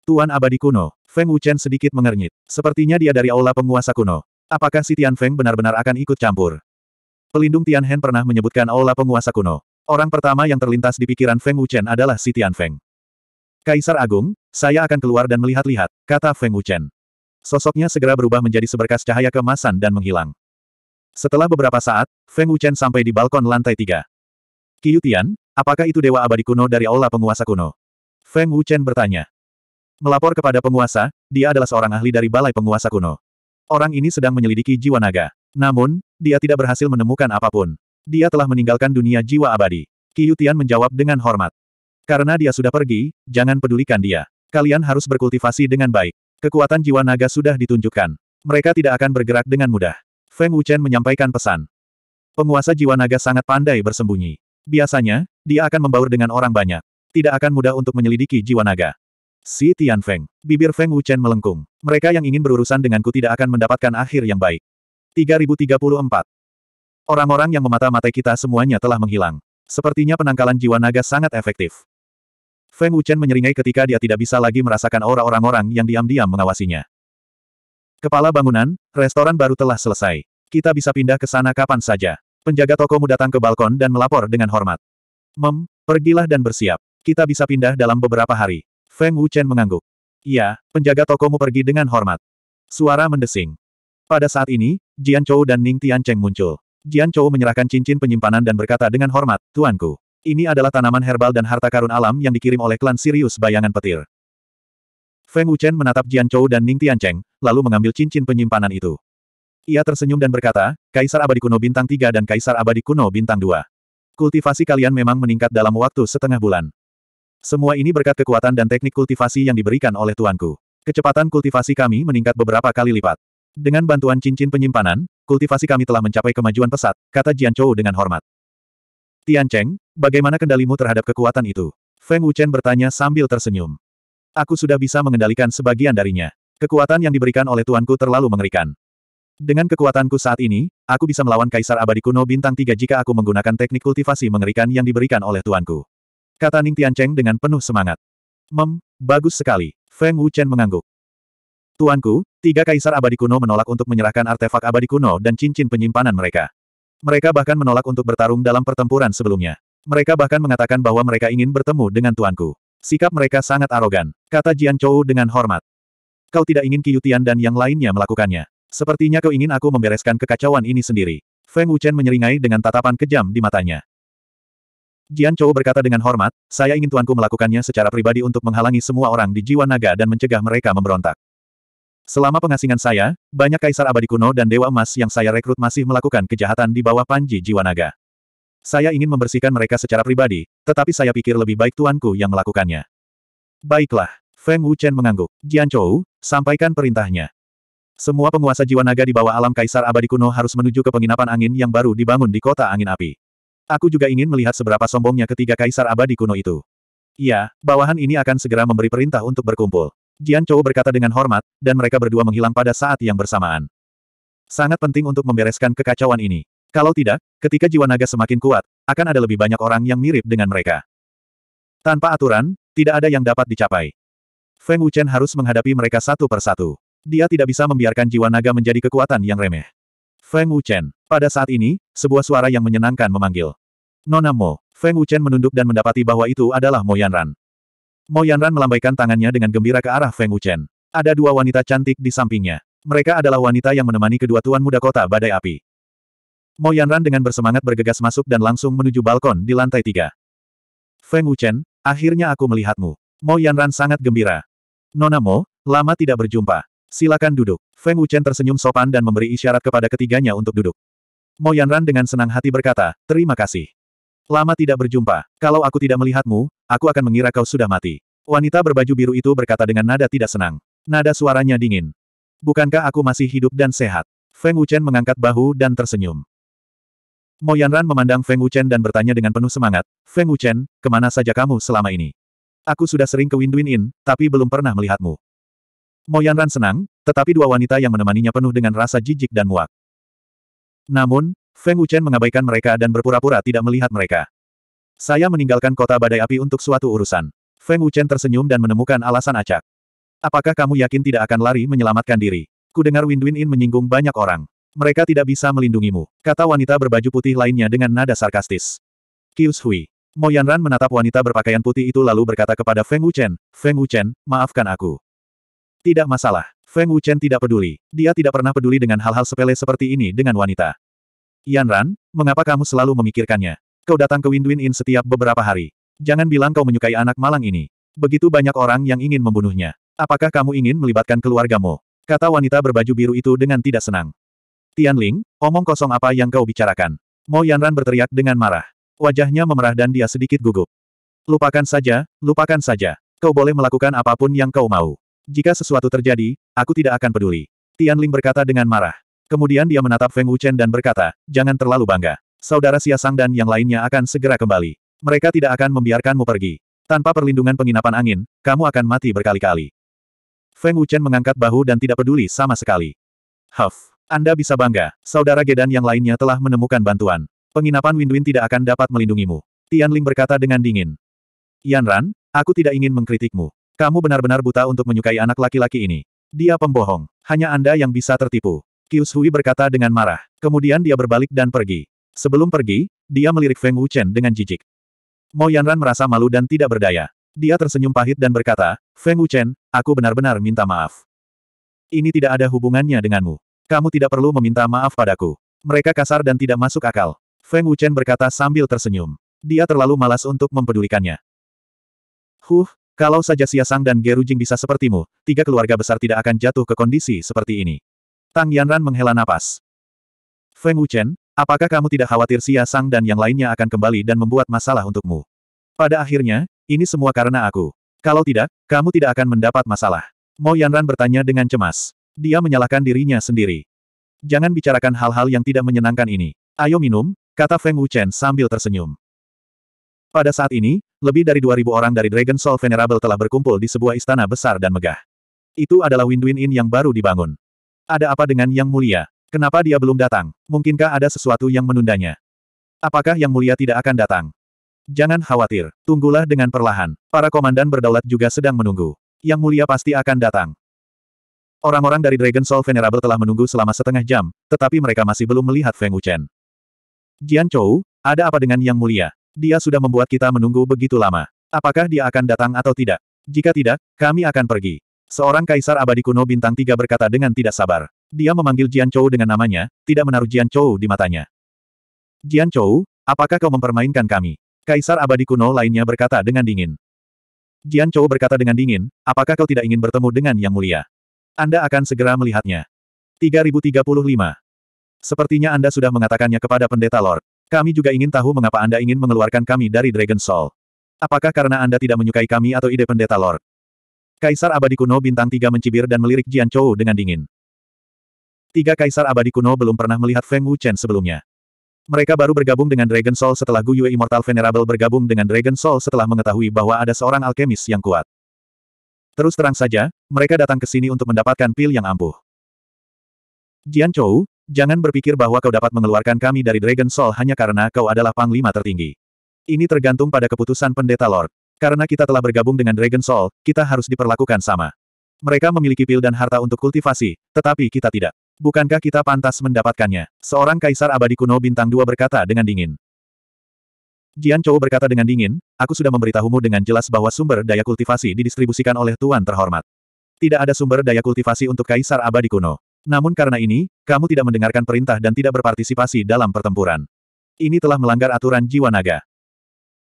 Tuan abadi kuno, Feng Wuchen sedikit mengernyit. Sepertinya dia dari aula penguasa kuno. Apakah si Tian Feng benar-benar akan ikut campur? Pelindung Tian Hen pernah menyebutkan aula penguasa kuno. Orang pertama yang terlintas di pikiran Feng Wuchen adalah si Tian Feng. Kaisar Agung, saya akan keluar dan melihat-lihat, kata Feng Wuchen. Sosoknya segera berubah menjadi seberkas cahaya kemasan dan menghilang. Setelah beberapa saat, Feng Wuchen sampai di balkon lantai tiga. Tian, apakah itu dewa abadi kuno dari aula penguasa kuno? Feng Wuchen bertanya. Melapor kepada penguasa, dia adalah seorang ahli dari balai penguasa kuno. Orang ini sedang menyelidiki jiwa naga. Namun, dia tidak berhasil menemukan apapun. Dia telah meninggalkan dunia jiwa abadi. Tian menjawab dengan hormat. Karena dia sudah pergi, jangan pedulikan dia. Kalian harus berkultivasi dengan baik. Kekuatan jiwa naga sudah ditunjukkan. Mereka tidak akan bergerak dengan mudah. Feng Wuchen menyampaikan pesan. Penguasa jiwa naga sangat pandai bersembunyi. Biasanya, dia akan membaur dengan orang banyak. Tidak akan mudah untuk menyelidiki jiwa naga. Si Feng, Bibir Feng Wuchen melengkung. Mereka yang ingin berurusan denganku tidak akan mendapatkan akhir yang baik. 3034. Orang-orang yang memata-matai kita semuanya telah menghilang. Sepertinya penangkalan jiwa naga sangat efektif. Feng Wuchen menyeringai ketika dia tidak bisa lagi merasakan aura orang-orang yang diam-diam mengawasinya. Kepala bangunan, restoran baru telah selesai. Kita bisa pindah ke sana kapan saja. Penjaga tokomu datang ke balkon dan melapor dengan hormat. Mem, pergilah dan bersiap. Kita bisa pindah dalam beberapa hari. Feng Wuchen mengangguk. Iya, penjaga tokomu pergi dengan hormat. Suara mendesing. Pada saat ini, Jian Chou dan Ning Tian Cheng muncul. Jian Chou menyerahkan cincin penyimpanan dan berkata dengan hormat, Tuanku. Ini adalah tanaman herbal dan harta karun alam yang dikirim oleh klan Sirius bayangan petir. Feng Wuchen menatap Jian Chou dan Ning Tian Cheng, lalu mengambil cincin penyimpanan itu. Ia tersenyum dan berkata, Kaisar Abadi Kuno Bintang 3 dan Kaisar Abadi Kuno Bintang 2. Kultivasi kalian memang meningkat dalam waktu setengah bulan. Semua ini berkat kekuatan dan teknik kultivasi yang diberikan oleh tuanku. Kecepatan kultivasi kami meningkat beberapa kali lipat. Dengan bantuan cincin penyimpanan, kultivasi kami telah mencapai kemajuan pesat, kata Jian Chou dengan hormat. Tian Cheng, bagaimana kendalimu terhadap kekuatan itu? Feng Wuchen bertanya sambil tersenyum. Aku sudah bisa mengendalikan sebagian darinya. Kekuatan yang diberikan oleh tuanku terlalu mengerikan. Dengan kekuatanku saat ini, aku bisa melawan Kaisar Abadi Kuno Bintang Tiga jika aku menggunakan teknik kultivasi mengerikan yang diberikan oleh tuanku. Kata Ning Tiancheng dengan penuh semangat. Mem, bagus sekali. Feng Wuchen mengangguk. Tuanku, tiga Kaisar Abadi Kuno menolak untuk menyerahkan artefak Abadi Kuno dan cincin penyimpanan mereka. Mereka bahkan menolak untuk bertarung dalam pertempuran sebelumnya. Mereka bahkan mengatakan bahwa mereka ingin bertemu dengan tuanku. Sikap mereka sangat arogan, kata Jian Chou dengan hormat. Kau tidak ingin Qiyutian dan yang lainnya melakukannya. Sepertinya kau ingin aku membereskan kekacauan ini sendiri. Feng Wuchen menyeringai dengan tatapan kejam di matanya. Jian Chou berkata dengan hormat, saya ingin tuanku melakukannya secara pribadi untuk menghalangi semua orang di jiwa naga dan mencegah mereka memberontak. Selama pengasingan saya, banyak kaisar abadi kuno dan dewa emas yang saya rekrut masih melakukan kejahatan di bawah panji jiwa naga. Saya ingin membersihkan mereka secara pribadi, tetapi saya pikir lebih baik tuanku yang melakukannya. Baiklah, Feng Wuchen mengangguk. Jian Chou, sampaikan perintahnya. Semua penguasa jiwa naga di bawah alam kaisar abadi kuno harus menuju ke penginapan angin yang baru dibangun di kota angin api. Aku juga ingin melihat seberapa sombongnya ketiga kaisar abadi kuno itu. Iya, bawahan ini akan segera memberi perintah untuk berkumpul. Jian Chou berkata dengan hormat, dan mereka berdua menghilang pada saat yang bersamaan. Sangat penting untuk membereskan kekacauan ini. Kalau tidak, ketika jiwa naga semakin kuat, akan ada lebih banyak orang yang mirip dengan mereka. Tanpa aturan, tidak ada yang dapat dicapai. Feng Wuchen harus menghadapi mereka satu persatu. Dia tidak bisa membiarkan jiwa naga menjadi kekuatan yang remeh. Feng Wuchen. Pada saat ini, sebuah suara yang menyenangkan memanggil. Nona Mo. Feng Wuchen menunduk dan mendapati bahwa itu adalah Mo Yanran. Mo Yanran melambaikan tangannya dengan gembira ke arah Feng Wuchen. Ada dua wanita cantik di sampingnya. Mereka adalah wanita yang menemani kedua tuan muda kota badai api. Mo Yanran dengan bersemangat bergegas masuk dan langsung menuju balkon di lantai tiga. Feng Wuchen, akhirnya aku melihatmu. Mo Yanran sangat gembira. Nona Mo, lama tidak berjumpa. Silakan duduk. Feng Wuchen tersenyum sopan dan memberi isyarat kepada ketiganya untuk duduk. Mo Yanran dengan senang hati berkata, terima kasih. Lama tidak berjumpa. Kalau aku tidak melihatmu, aku akan mengira kau sudah mati. Wanita berbaju biru itu berkata dengan nada tidak senang. Nada suaranya dingin. Bukankah aku masih hidup dan sehat? Feng Wuchen mengangkat bahu dan tersenyum. Mo Yanran memandang Feng Wuchen dan bertanya dengan penuh semangat, Feng Wuchen, kemana saja kamu selama ini? Aku sudah sering ke Winduin Inn, tapi belum pernah melihatmu. Moyanran senang, tetapi dua wanita yang menemaninya penuh dengan rasa jijik dan muak. Namun, Feng Wuchen mengabaikan mereka dan berpura-pura tidak melihat mereka. Saya meninggalkan kota badai api untuk suatu urusan. Feng Wuchen tersenyum dan menemukan alasan acak. Apakah kamu yakin tidak akan lari menyelamatkan diri? Kudengar Win Win In menyinggung banyak orang. Mereka tidak bisa melindungimu, kata wanita berbaju putih lainnya dengan nada sarkastis. Kius Hui. Moyanran menatap wanita berpakaian putih itu lalu berkata kepada Feng Wuchen, Feng Wuchen, maafkan aku. Tidak masalah. Feng Wuchen tidak peduli. Dia tidak pernah peduli dengan hal-hal sepele seperti ini dengan wanita. Yan Ran, mengapa kamu selalu memikirkannya? Kau datang ke Windwin Inn setiap beberapa hari. Jangan bilang kau menyukai anak malang ini. Begitu banyak orang yang ingin membunuhnya. Apakah kamu ingin melibatkan keluargamu? Kata wanita berbaju biru itu dengan tidak senang. Tian Ling, omong kosong apa yang kau bicarakan? Mo Yanran berteriak dengan marah. Wajahnya memerah dan dia sedikit gugup. Lupakan saja, lupakan saja. Kau boleh melakukan apapun yang kau mau. Jika sesuatu terjadi, aku tidak akan peduli. Tian Ling berkata dengan marah. Kemudian dia menatap Feng Wuchen dan berkata, jangan terlalu bangga. Saudara Xia Sang dan yang lainnya akan segera kembali. Mereka tidak akan membiarkanmu pergi. Tanpa perlindungan penginapan angin, kamu akan mati berkali-kali. Feng Wuchen mengangkat bahu dan tidak peduli sama sekali. Huff, Anda bisa bangga, saudara Gedan yang lainnya telah menemukan bantuan. Penginapan Windwin tidak akan dapat melindungimu. Tian Ling berkata dengan dingin. Yan Ran, aku tidak ingin mengkritikmu. Kamu benar-benar buta untuk menyukai anak laki-laki ini. Dia pembohong. Hanya Anda yang bisa tertipu. Qius Hui berkata dengan marah. Kemudian dia berbalik dan pergi. Sebelum pergi, dia melirik Feng Wuchen dengan jijik. Mo Yanran merasa malu dan tidak berdaya. Dia tersenyum pahit dan berkata, Feng Wuchen, aku benar-benar minta maaf. Ini tidak ada hubungannya denganmu. Kamu tidak perlu meminta maaf padaku. Mereka kasar dan tidak masuk akal. Feng Wuchen berkata sambil tersenyum. Dia terlalu malas untuk mempedulikannya. Huh, kalau saja Siasang dan Gerujing bisa sepertimu, tiga keluarga besar tidak akan jatuh ke kondisi seperti ini. Tang Yanran menghela napas. Feng Wuchen, apakah kamu tidak khawatir Siasang dan yang lainnya akan kembali dan membuat masalah untukmu? Pada akhirnya, ini semua karena aku. Kalau tidak, kamu tidak akan mendapat masalah. Mo Yanran bertanya dengan cemas. Dia menyalahkan dirinya sendiri. Jangan bicarakan hal-hal yang tidak menyenangkan ini. Ayo minum, kata Feng Wuchen sambil tersenyum. Pada saat ini, lebih dari 2.000 orang dari Dragon Soul Venerable telah berkumpul di sebuah istana besar dan megah. Itu adalah Winduin Inn yang baru dibangun. Ada apa dengan Yang Mulia? Kenapa dia belum datang? Mungkinkah ada sesuatu yang menundanya? Apakah Yang Mulia tidak akan datang? Jangan khawatir, tunggulah dengan perlahan. Para komandan berdaulat juga sedang menunggu. Yang Mulia pasti akan datang. Orang-orang dari Dragon Soul Venerable telah menunggu selama setengah jam, tetapi mereka masih belum melihat Feng Wuchen. Jian Chou, ada apa dengan Yang Mulia? Dia sudah membuat kita menunggu begitu lama. Apakah dia akan datang atau tidak? Jika tidak, kami akan pergi. Seorang kaisar abadi kuno bintang tiga berkata dengan tidak sabar. Dia memanggil Jian Chou dengan namanya, tidak menaruh Jian Chou di matanya. Jian Chou, apakah kau mempermainkan kami? Kaisar abadi kuno lainnya berkata dengan dingin. Jian Chou berkata dengan dingin, apakah kau tidak ingin bertemu dengan Yang Mulia? Anda akan segera melihatnya. 3035. Sepertinya Anda sudah mengatakannya kepada pendeta Lord. Kami juga ingin tahu mengapa Anda ingin mengeluarkan kami dari Dragon Soul. Apakah karena Anda tidak menyukai kami atau ide pendeta Lord? Kaisar abadi kuno bintang tiga mencibir dan melirik Jian Chou dengan dingin. Tiga kaisar abadi kuno belum pernah melihat Feng Wuchen sebelumnya. Mereka baru bergabung dengan Dragon Soul setelah Gu Yue Immortal Venerable bergabung dengan Dragon Soul setelah mengetahui bahwa ada seorang alkemis yang kuat. Terus terang saja, mereka datang ke sini untuk mendapatkan pil yang ampuh. Jian Chou, Jangan berpikir bahwa kau dapat mengeluarkan kami dari Dragon Soul hanya karena kau adalah panglima tertinggi. Ini tergantung pada keputusan pendeta Lord. Karena kita telah bergabung dengan Dragon Soul, kita harus diperlakukan sama. Mereka memiliki pil dan harta untuk kultivasi, tetapi kita tidak. Bukankah kita pantas mendapatkannya? Seorang kaisar abadi kuno bintang dua berkata dengan dingin. Jian Chou berkata dengan dingin, aku sudah memberitahumu dengan jelas bahwa sumber daya kultivasi didistribusikan oleh Tuan terhormat. Tidak ada sumber daya kultivasi untuk kaisar abadi kuno. Namun karena ini, kamu tidak mendengarkan perintah dan tidak berpartisipasi dalam pertempuran. Ini telah melanggar aturan jiwa naga.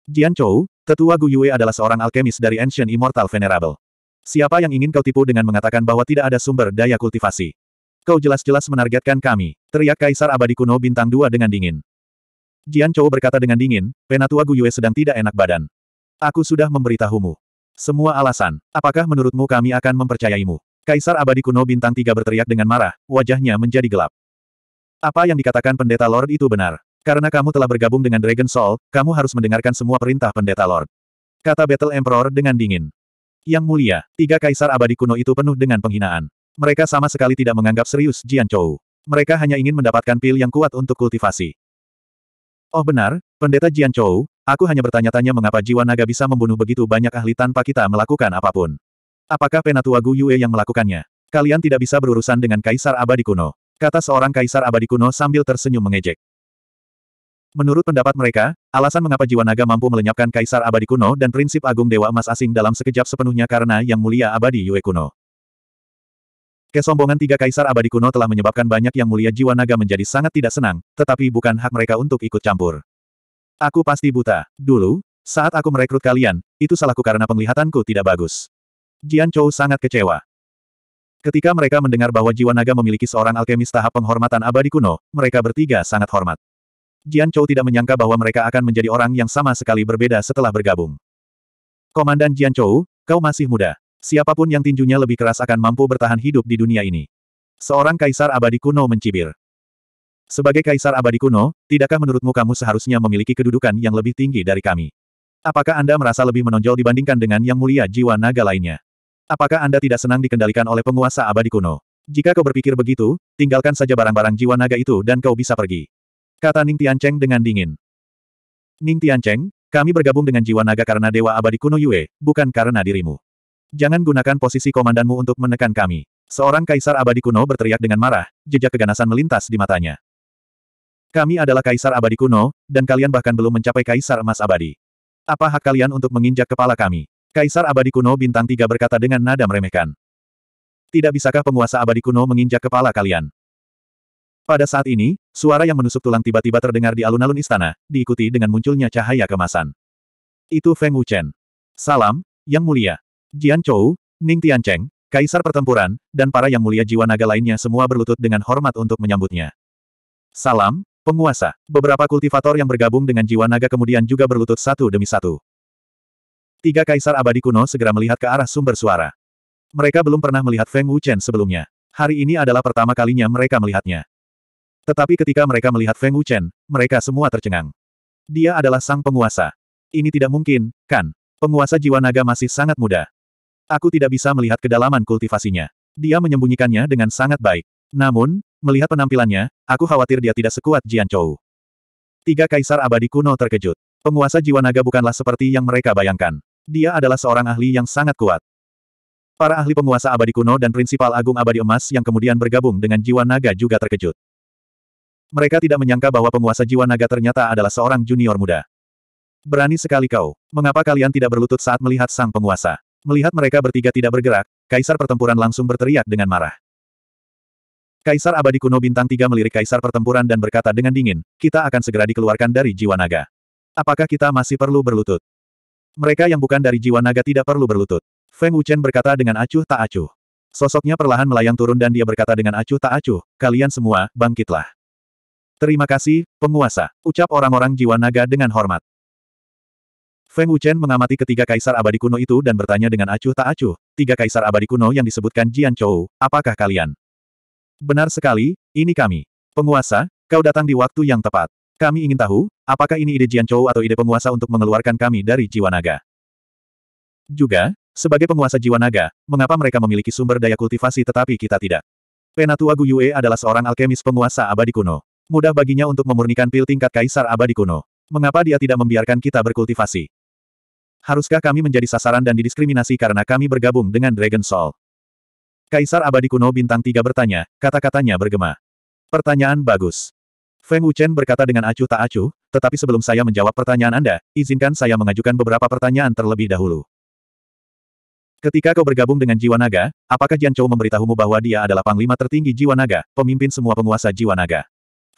Jian Chou, tetua Gu Yue adalah seorang alkemis dari Ancient Immortal Venerable. Siapa yang ingin kau tipu dengan mengatakan bahwa tidak ada sumber daya kultivasi? Kau jelas-jelas menargetkan kami, teriak Kaisar Abadi Kuno Bintang Dua dengan dingin. Jian Chou berkata dengan dingin, Penatua Gu Yue sedang tidak enak badan. Aku sudah memberitahumu. Semua alasan, apakah menurutmu kami akan mempercayaimu? Kaisar abadi kuno bintang tiga berteriak dengan marah, wajahnya menjadi gelap. Apa yang dikatakan pendeta Lord itu benar. Karena kamu telah bergabung dengan Dragon Soul, kamu harus mendengarkan semua perintah pendeta Lord. Kata Battle Emperor dengan dingin. Yang mulia, tiga kaisar abadi kuno itu penuh dengan penghinaan. Mereka sama sekali tidak menganggap serius Jian Chou. Mereka hanya ingin mendapatkan pil yang kuat untuk kultivasi. Oh benar, pendeta Jian Chou, aku hanya bertanya-tanya mengapa jiwa naga bisa membunuh begitu banyak ahli tanpa kita melakukan apapun. Apakah Penatua Gu Yue yang melakukannya? Kalian tidak bisa berurusan dengan Kaisar Abadi Kuno. Kata seorang Kaisar Abadi Kuno sambil tersenyum mengejek. Menurut pendapat mereka, alasan mengapa jiwa naga mampu melenyapkan Kaisar Abadi Kuno dan prinsip agung Dewa Emas Asing dalam sekejap sepenuhnya karena Yang Mulia Abadi Yue Kuno. Kesombongan tiga Kaisar Abadi Kuno telah menyebabkan banyak Yang Mulia Jiwa Naga menjadi sangat tidak senang, tetapi bukan hak mereka untuk ikut campur. Aku pasti buta. Dulu, saat aku merekrut kalian, itu salahku karena penglihatanku tidak bagus. Jian Chou sangat kecewa. Ketika mereka mendengar bahwa jiwa naga memiliki seorang alkemis tahap penghormatan abadi kuno, mereka bertiga sangat hormat. Jian Chou tidak menyangka bahwa mereka akan menjadi orang yang sama sekali berbeda setelah bergabung. Komandan Jian Chou, kau masih muda. Siapapun yang tinjunya lebih keras akan mampu bertahan hidup di dunia ini. Seorang kaisar abadi kuno mencibir. Sebagai kaisar abadi kuno, tidakkah menurutmu kamu seharusnya memiliki kedudukan yang lebih tinggi dari kami? Apakah Anda merasa lebih menonjol dibandingkan dengan yang mulia jiwa naga lainnya? Apakah Anda tidak senang dikendalikan oleh penguasa abadi kuno? Jika kau berpikir begitu, tinggalkan saja barang-barang jiwa naga itu dan kau bisa pergi. Kata Ning Tiancheng dengan dingin. Ning Tiancheng, kami bergabung dengan jiwa naga karena Dewa Abadi Kuno Yue, bukan karena dirimu. Jangan gunakan posisi komandanmu untuk menekan kami. Seorang kaisar abadi kuno berteriak dengan marah, jejak keganasan melintas di matanya. Kami adalah kaisar abadi kuno, dan kalian bahkan belum mencapai kaisar emas abadi. Apa hak kalian untuk menginjak kepala kami? Kaisar abadi kuno bintang tiga berkata dengan nada meremehkan. Tidak bisakah penguasa abadi kuno menginjak kepala kalian? Pada saat ini, suara yang menusuk tulang tiba-tiba terdengar di alun-alun istana, diikuti dengan munculnya cahaya kemasan. Itu Feng Wuchen. Salam, Yang Mulia. Jian Chou, Ning Tiancheng, Kaisar pertempuran, dan para yang mulia jiwa naga lainnya semua berlutut dengan hormat untuk menyambutnya. Salam, penguasa. Beberapa kultivator yang bergabung dengan jiwa naga kemudian juga berlutut satu demi satu. Tiga kaisar abadi kuno segera melihat ke arah sumber suara. Mereka belum pernah melihat Feng Wuchen sebelumnya. Hari ini adalah pertama kalinya mereka melihatnya. Tetapi ketika mereka melihat Feng Wuchen, mereka semua tercengang. Dia adalah sang penguasa. Ini tidak mungkin, kan? Penguasa jiwa naga masih sangat muda. Aku tidak bisa melihat kedalaman kultivasinya. Dia menyembunyikannya dengan sangat baik. Namun, melihat penampilannya, aku khawatir dia tidak sekuat Jian Chou. Tiga kaisar abadi kuno terkejut. Penguasa jiwa naga bukanlah seperti yang mereka bayangkan. Dia adalah seorang ahli yang sangat kuat. Para ahli penguasa abadi kuno dan prinsipal agung abadi emas yang kemudian bergabung dengan jiwa naga juga terkejut. Mereka tidak menyangka bahwa penguasa jiwa naga ternyata adalah seorang junior muda. Berani sekali kau. Mengapa kalian tidak berlutut saat melihat sang penguasa? Melihat mereka bertiga tidak bergerak, Kaisar pertempuran langsung berteriak dengan marah. Kaisar abadi kuno bintang tiga melirik Kaisar pertempuran dan berkata dengan dingin, kita akan segera dikeluarkan dari jiwa naga. Apakah kita masih perlu berlutut? Mereka yang bukan dari jiwa naga tidak perlu berlutut. Feng Wuchen berkata dengan acuh tak acuh. Sosoknya perlahan melayang turun dan dia berkata dengan acuh tak acuh, kalian semua, bangkitlah. Terima kasih, penguasa, ucap orang-orang jiwa naga dengan hormat. Feng Wuchen mengamati ketiga kaisar abadi kuno itu dan bertanya dengan acuh tak acuh, tiga kaisar abadi kuno yang disebutkan Jian Chou, apakah kalian? Benar sekali, ini kami. Penguasa, kau datang di waktu yang tepat. Kami ingin tahu, apakah ini ide Jianchou atau ide penguasa untuk mengeluarkan kami dari jiwa naga. Juga, sebagai penguasa jiwa naga, mengapa mereka memiliki sumber daya kultivasi tetapi kita tidak? Penatua Guyue adalah seorang alkemis penguasa abadi kuno. Mudah baginya untuk memurnikan pil tingkat kaisar abadi kuno. Mengapa dia tidak membiarkan kita berkultivasi? Haruskah kami menjadi sasaran dan didiskriminasi karena kami bergabung dengan Dragon Soul? Kaisar abadi kuno bintang tiga bertanya, kata-katanya bergema. Pertanyaan bagus. Feng Wuchen berkata dengan acuh tak acuh, tetapi sebelum saya menjawab pertanyaan Anda, izinkan saya mengajukan beberapa pertanyaan terlebih dahulu. Ketika kau bergabung dengan jiwa naga, apakah Jian Chou memberitahumu bahwa dia adalah panglima tertinggi jiwa naga, pemimpin semua penguasa jiwa naga?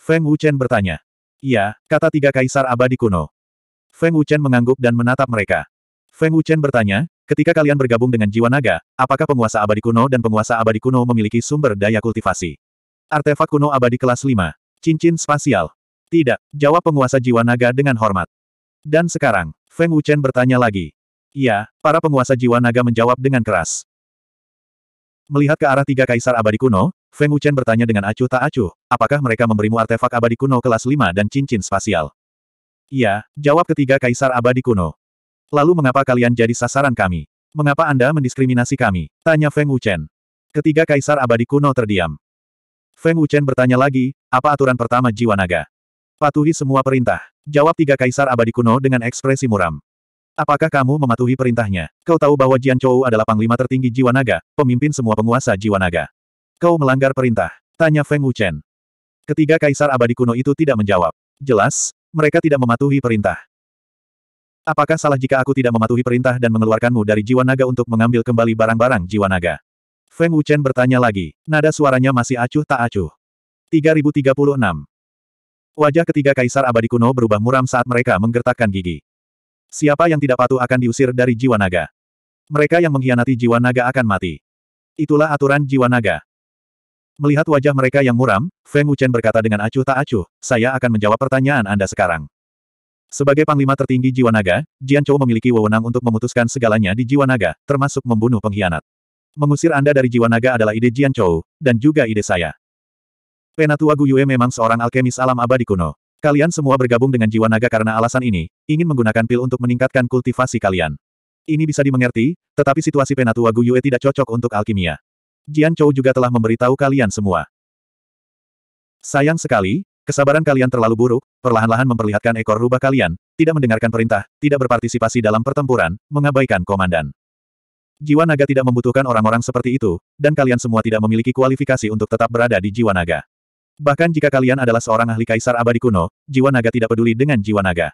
Feng Wuchen bertanya. Iya, kata tiga kaisar abadi kuno. Feng Wuchen mengangguk dan menatap mereka. Feng Wuchen bertanya, ketika kalian bergabung dengan jiwa naga, apakah penguasa abadi kuno dan penguasa abadi kuno memiliki sumber daya kultivasi? Artefak kuno abadi kelas 5. Cincin spasial. Tidak, jawab penguasa jiwa naga dengan hormat. Dan sekarang, Feng Wuchen bertanya lagi. Iya, para penguasa jiwa naga menjawab dengan keras. Melihat ke arah tiga kaisar abadi kuno, Feng Wuchen bertanya dengan acuh tak acuh, apakah mereka memberimu artefak abadi kuno kelas 5 dan cincin spasial? Iya, jawab ketiga kaisar abadi kuno. Lalu mengapa kalian jadi sasaran kami? Mengapa Anda mendiskriminasi kami? Tanya Feng Wuchen. Ketiga kaisar abadi kuno terdiam. Feng Wuchen bertanya lagi, apa aturan pertama jiwa naga? Patuhi semua perintah. Jawab tiga kaisar abadi kuno dengan ekspresi muram. Apakah kamu mematuhi perintahnya? Kau tahu bahwa Jian Chou adalah panglima tertinggi jiwa naga, pemimpin semua penguasa jiwa naga. Kau melanggar perintah. Tanya Feng Wuchen. Ketiga kaisar abadi kuno itu tidak menjawab. Jelas, mereka tidak mematuhi perintah. Apakah salah jika aku tidak mematuhi perintah dan mengeluarkanmu dari jiwa naga untuk mengambil kembali barang-barang jiwa naga? Feng Wuchen bertanya lagi. Nada suaranya masih acuh tak acuh. 3036. Wajah ketiga kaisar abadi kuno berubah muram saat mereka menggertakkan gigi. Siapa yang tidak patuh akan diusir dari jiwa naga. Mereka yang mengkhianati jiwa naga akan mati. Itulah aturan jiwa naga. Melihat wajah mereka yang muram, Feng Wuchen berkata dengan acuh tak acuh, saya akan menjawab pertanyaan Anda sekarang. Sebagai panglima tertinggi jiwa naga, Jian Chou memiliki wewenang untuk memutuskan segalanya di jiwa naga, termasuk membunuh pengkhianat. Mengusir Anda dari jiwa naga adalah ide Jian Chou, dan juga ide saya. Penatua Guyue memang seorang alkemis alam abadi kuno. Kalian semua bergabung dengan jiwa naga karena alasan ini, ingin menggunakan pil untuk meningkatkan kultivasi kalian. Ini bisa dimengerti, tetapi situasi Penatua Guyue tidak cocok untuk alkimia. Jian Chou juga telah memberitahu kalian semua. Sayang sekali, kesabaran kalian terlalu buruk, perlahan-lahan memperlihatkan ekor rubah kalian, tidak mendengarkan perintah, tidak berpartisipasi dalam pertempuran, mengabaikan komandan. Jiwa naga tidak membutuhkan orang-orang seperti itu, dan kalian semua tidak memiliki kualifikasi untuk tetap berada di jiwa naga. Bahkan jika kalian adalah seorang ahli kaisar abadi kuno, jiwa naga tidak peduli dengan jiwa naga.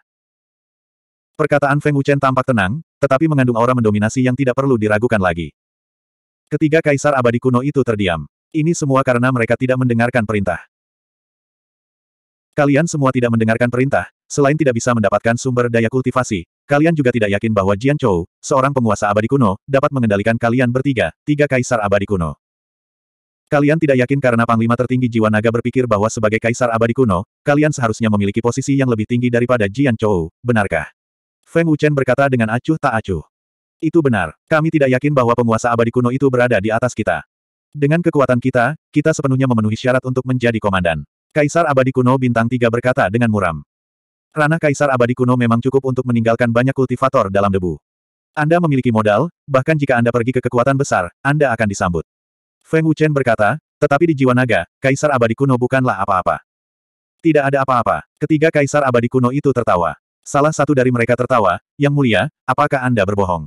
Perkataan Feng Wuchen tampak tenang, tetapi mengandung aura mendominasi yang tidak perlu diragukan lagi. Ketiga kaisar abadi kuno itu terdiam. Ini semua karena mereka tidak mendengarkan perintah. Kalian semua tidak mendengarkan perintah, selain tidak bisa mendapatkan sumber daya kultivasi, kalian juga tidak yakin bahwa Jian Chou, seorang penguasa abadi kuno, dapat mengendalikan kalian bertiga, tiga kaisar abadi kuno. Kalian tidak yakin karena Panglima tertinggi jiwa naga berpikir bahwa sebagai kaisar abadi kuno, kalian seharusnya memiliki posisi yang lebih tinggi daripada Jian Chou, benarkah? Feng Wuchen berkata dengan acuh tak acuh. Itu benar, kami tidak yakin bahwa penguasa abadi kuno itu berada di atas kita. Dengan kekuatan kita, kita sepenuhnya memenuhi syarat untuk menjadi komandan. Kaisar abadi kuno bintang tiga berkata dengan muram. Ranah kaisar abadi kuno memang cukup untuk meninggalkan banyak kultivator dalam debu. Anda memiliki modal, bahkan jika Anda pergi ke kekuatan besar, Anda akan disambut. Feng Wuchen berkata, tetapi di jiwa naga, kaisar abadi kuno bukanlah apa-apa. Tidak ada apa-apa. Ketiga kaisar abadi kuno itu tertawa. Salah satu dari mereka tertawa, yang mulia, apakah Anda berbohong?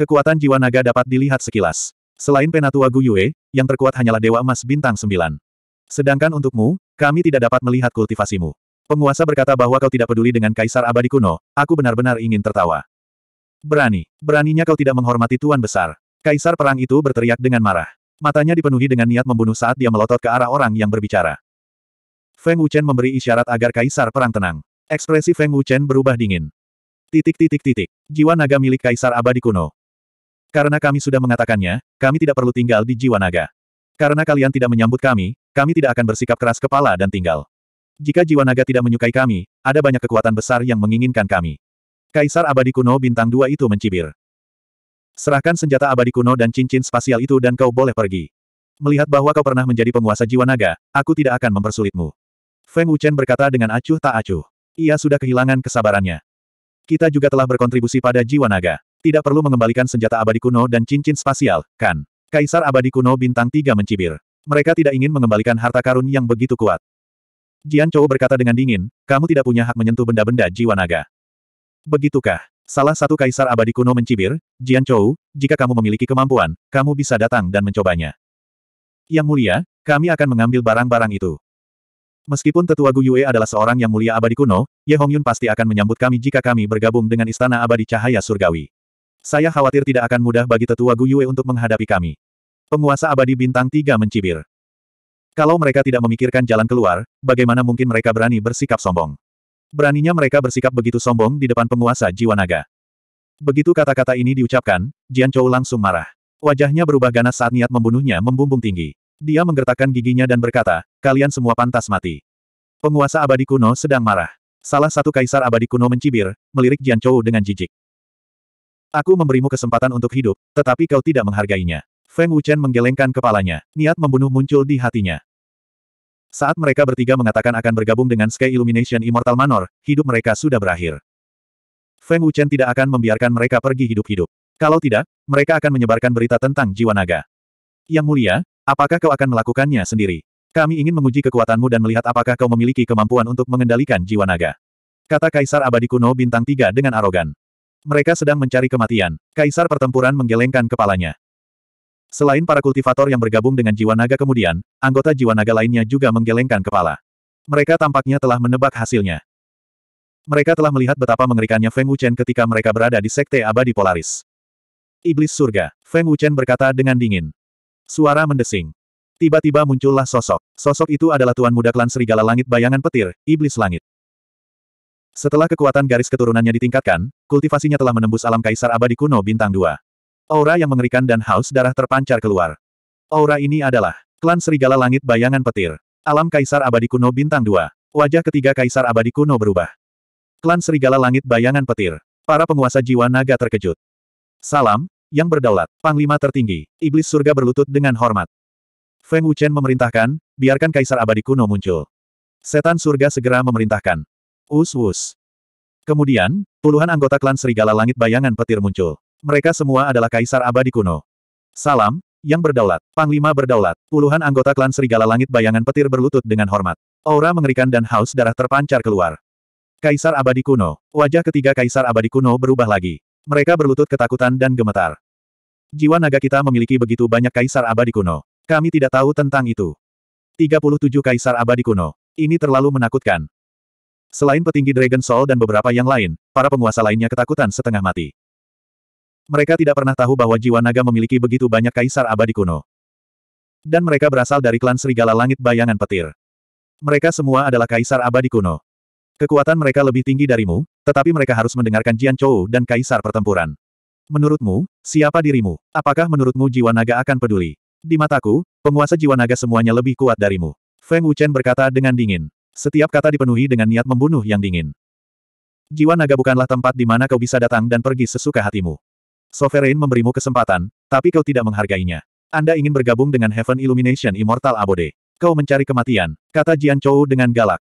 Kekuatan jiwa naga dapat dilihat sekilas. Selain Penatua Guyue, yang terkuat hanyalah Dewa Emas Bintang Sembilan. Sedangkan untukmu, kami tidak dapat melihat kultivasimu. Penguasa berkata bahwa kau tidak peduli dengan kaisar abadi kuno, aku benar-benar ingin tertawa. Berani, beraninya kau tidak menghormati tuan besar. Kaisar perang itu berteriak dengan marah. Matanya dipenuhi dengan niat membunuh saat dia melotot ke arah orang yang berbicara. Feng Wuchen memberi isyarat agar kaisar perang tenang. Ekspresi Feng Wuchen berubah dingin. Titik-titik-titik. Jiwa naga milik kaisar abadi kuno. Karena kami sudah mengatakannya, kami tidak perlu tinggal di jiwa naga. Karena kalian tidak menyambut kami, kami tidak akan bersikap keras kepala dan tinggal. Jika jiwa naga tidak menyukai kami, ada banyak kekuatan besar yang menginginkan kami. Kaisar abadi kuno bintang dua itu mencibir. Serahkan senjata abadi kuno dan cincin spasial itu dan kau boleh pergi. Melihat bahwa kau pernah menjadi penguasa jiwa naga, aku tidak akan mempersulitmu. Feng Wuchen berkata dengan acuh tak acuh. Ia sudah kehilangan kesabarannya. Kita juga telah berkontribusi pada jiwa naga. Tidak perlu mengembalikan senjata abadi kuno dan cincin spasial, kan? Kaisar abadi kuno bintang tiga mencibir. Mereka tidak ingin mengembalikan harta karun yang begitu kuat. Jian Chou berkata dengan dingin, kamu tidak punya hak menyentuh benda-benda jiwa naga. Begitukah? Salah satu kaisar abadi kuno mencibir, Jian Chou, jika kamu memiliki kemampuan, kamu bisa datang dan mencobanya. Yang mulia, kami akan mengambil barang-barang itu. Meskipun tetua Gu Yue adalah seorang yang mulia abadi kuno, Ye Hongyun pasti akan menyambut kami jika kami bergabung dengan istana abadi cahaya surgawi. Saya khawatir tidak akan mudah bagi tetua Gu Yue untuk menghadapi kami. Penguasa abadi bintang tiga mencibir. Kalau mereka tidak memikirkan jalan keluar, bagaimana mungkin mereka berani bersikap sombong? Beraninya mereka bersikap begitu sombong di depan penguasa jiwa naga. Begitu kata-kata ini diucapkan, Jian Chou langsung marah. Wajahnya berubah ganas saat niat membunuhnya membumbung tinggi. Dia menggertakkan giginya dan berkata, kalian semua pantas mati. Penguasa abadi kuno sedang marah. Salah satu kaisar abadi kuno mencibir, melirik Jian Chou dengan jijik. Aku memberimu kesempatan untuk hidup, tetapi kau tidak menghargainya. Feng Wuchen menggelengkan kepalanya. Niat membunuh muncul di hatinya. Saat mereka bertiga mengatakan akan bergabung dengan Sky Illumination Immortal Manor, hidup mereka sudah berakhir. Feng Wuchen tidak akan membiarkan mereka pergi hidup-hidup. Kalau tidak, mereka akan menyebarkan berita tentang jiwa naga. Yang mulia, apakah kau akan melakukannya sendiri? Kami ingin menguji kekuatanmu dan melihat apakah kau memiliki kemampuan untuk mengendalikan jiwa naga. Kata Kaisar Abadi Kuno Bintang Tiga dengan arogan. Mereka sedang mencari kematian. Kaisar pertempuran menggelengkan kepalanya. Selain para kultivator yang bergabung dengan jiwa naga kemudian, anggota jiwa naga lainnya juga menggelengkan kepala. Mereka tampaknya telah menebak hasilnya. Mereka telah melihat betapa mengerikannya Feng Wuchen ketika mereka berada di Sekte Abadi Polaris. Iblis surga, Feng Wuchen berkata dengan dingin. Suara mendesing. Tiba-tiba muncullah sosok. Sosok itu adalah Tuan Muda Klan Serigala Langit Bayangan Petir, Iblis Langit. Setelah kekuatan garis keturunannya ditingkatkan, kultivasinya telah menembus alam kaisar abadi kuno bintang 2. Aura yang mengerikan dan haus darah terpancar keluar. Aura ini adalah klan serigala langit bayangan petir. Alam Kaisar Abadi Kuno Bintang 2. Wajah ketiga Kaisar Abadi Kuno berubah. Klan serigala langit bayangan petir. Para penguasa jiwa naga terkejut. Salam, yang berdaulat, panglima tertinggi, iblis surga berlutut dengan hormat. Feng Wuchen memerintahkan, biarkan Kaisar Abadi Kuno muncul. Setan surga segera memerintahkan. Us-us. Kemudian, puluhan anggota klan serigala langit bayangan petir muncul. Mereka semua adalah kaisar abadi kuno. Salam, yang berdaulat. Panglima berdaulat. Puluhan anggota klan Serigala Langit bayangan petir berlutut dengan hormat. Aura mengerikan dan haus darah terpancar keluar. Kaisar abadi kuno. Wajah ketiga kaisar abadi kuno berubah lagi. Mereka berlutut ketakutan dan gemetar. Jiwa naga kita memiliki begitu banyak kaisar abadi kuno. Kami tidak tahu tentang itu. 37 kaisar abadi kuno. Ini terlalu menakutkan. Selain petinggi Dragon Soul dan beberapa yang lain, para penguasa lainnya ketakutan setengah mati. Mereka tidak pernah tahu bahwa jiwa naga memiliki begitu banyak kaisar abadi kuno. Dan mereka berasal dari klan serigala langit bayangan petir. Mereka semua adalah kaisar abadi kuno. Kekuatan mereka lebih tinggi darimu, tetapi mereka harus mendengarkan Jian Chou dan kaisar pertempuran. Menurutmu, siapa dirimu? Apakah menurutmu jiwa naga akan peduli? Di mataku, penguasa jiwa naga semuanya lebih kuat darimu. Feng Wuchen berkata dengan dingin. Setiap kata dipenuhi dengan niat membunuh yang dingin. Jiwa naga bukanlah tempat di mana kau bisa datang dan pergi sesuka hatimu. Sovereign memberimu kesempatan, tapi kau tidak menghargainya. Anda ingin bergabung dengan Heaven Illumination Immortal Abode. Kau mencari kematian, kata Jian Chou dengan galak.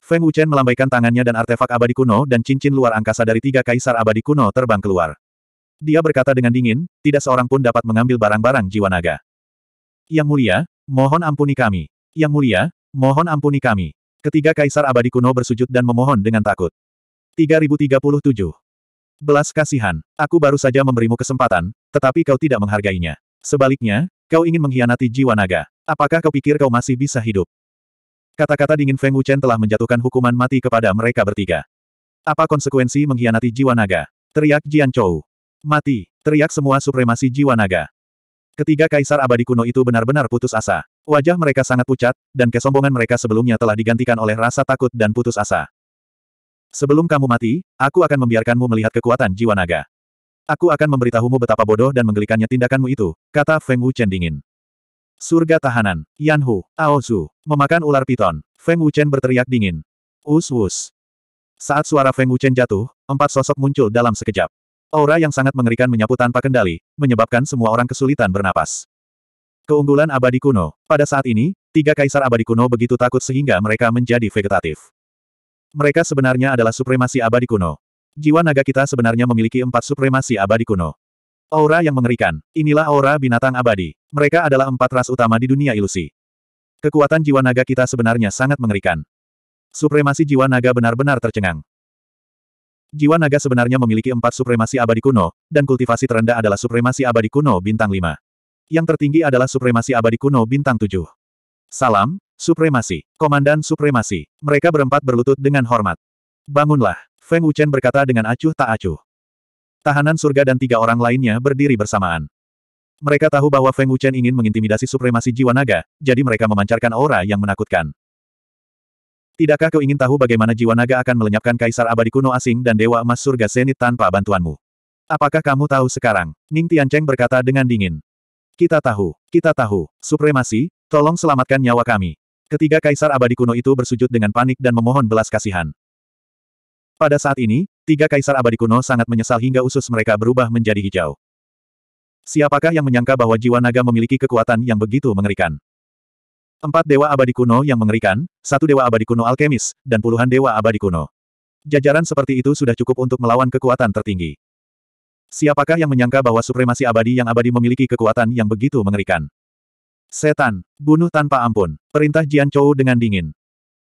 Feng Wuchen melambaikan tangannya dan artefak abadi kuno dan cincin luar angkasa dari tiga kaisar abadi kuno terbang keluar. Dia berkata dengan dingin, tidak seorang pun dapat mengambil barang-barang jiwa naga. Yang mulia, mohon ampuni kami. Yang mulia, mohon ampuni kami. Ketiga kaisar abadi kuno bersujud dan memohon dengan takut. 3037 Belas kasihan, aku baru saja memberimu kesempatan, tetapi kau tidak menghargainya. Sebaliknya, kau ingin mengkhianati jiwa naga. Apakah kau pikir kau masih bisa hidup? Kata-kata dingin Feng Wuchen telah menjatuhkan hukuman mati kepada mereka bertiga. Apa konsekuensi mengkhianati jiwa naga? Teriak Jian Chou. Mati, teriak semua supremasi jiwa naga. Ketiga kaisar abadi kuno itu benar-benar putus asa. Wajah mereka sangat pucat, dan kesombongan mereka sebelumnya telah digantikan oleh rasa takut dan putus asa. Sebelum kamu mati, aku akan membiarkanmu melihat kekuatan jiwa naga. Aku akan memberitahumu betapa bodoh dan menggelikannya tindakanmu itu, kata Feng Wuchen dingin. Surga tahanan, Yan Yanhu, Aozu, memakan ular piton. Feng Wuchen berteriak dingin. Us us. Saat suara Feng Wuchen jatuh, empat sosok muncul dalam sekejap. Aura yang sangat mengerikan menyapu tanpa kendali, menyebabkan semua orang kesulitan bernapas. Keunggulan abadi kuno. Pada saat ini, tiga kaisar abadi kuno begitu takut sehingga mereka menjadi vegetatif. Mereka sebenarnya adalah supremasi abadi kuno. Jiwa naga kita sebenarnya memiliki empat supremasi abadi kuno. Aura yang mengerikan. Inilah aura binatang abadi. Mereka adalah empat ras utama di dunia ilusi. Kekuatan jiwa naga kita sebenarnya sangat mengerikan. Supremasi jiwa naga benar-benar tercengang. Jiwa naga sebenarnya memiliki empat supremasi abadi kuno, dan kultivasi terendah adalah supremasi abadi kuno bintang 5. Yang tertinggi adalah supremasi abadi kuno bintang 7. Salam, Supremasi. Komandan Supremasi. Mereka berempat berlutut dengan hormat. Bangunlah, Feng Wuchen berkata dengan acuh tak acuh. Tahanan surga dan tiga orang lainnya berdiri bersamaan. Mereka tahu bahwa Feng Wuchen ingin mengintimidasi supremasi jiwa naga, jadi mereka memancarkan aura yang menakutkan. Tidakkah kau ingin tahu bagaimana jiwa naga akan melenyapkan kaisar abadi kuno asing dan dewa emas surga zenit tanpa bantuanmu? Apakah kamu tahu sekarang? Ning Tiancheng berkata dengan dingin. Kita tahu, kita tahu, supremasi, Tolong selamatkan nyawa kami. Ketiga kaisar abadi kuno itu bersujud dengan panik dan memohon belas kasihan. Pada saat ini, tiga kaisar abadi kuno sangat menyesal hingga usus mereka berubah menjadi hijau. Siapakah yang menyangka bahwa jiwa naga memiliki kekuatan yang begitu mengerikan? Empat dewa abadi kuno yang mengerikan, satu dewa abadi kuno alkemis, dan puluhan dewa abadi kuno. Jajaran seperti itu sudah cukup untuk melawan kekuatan tertinggi. Siapakah yang menyangka bahwa supremasi abadi yang abadi memiliki kekuatan yang begitu mengerikan? Setan, bunuh tanpa ampun, perintah Jian Chou dengan dingin.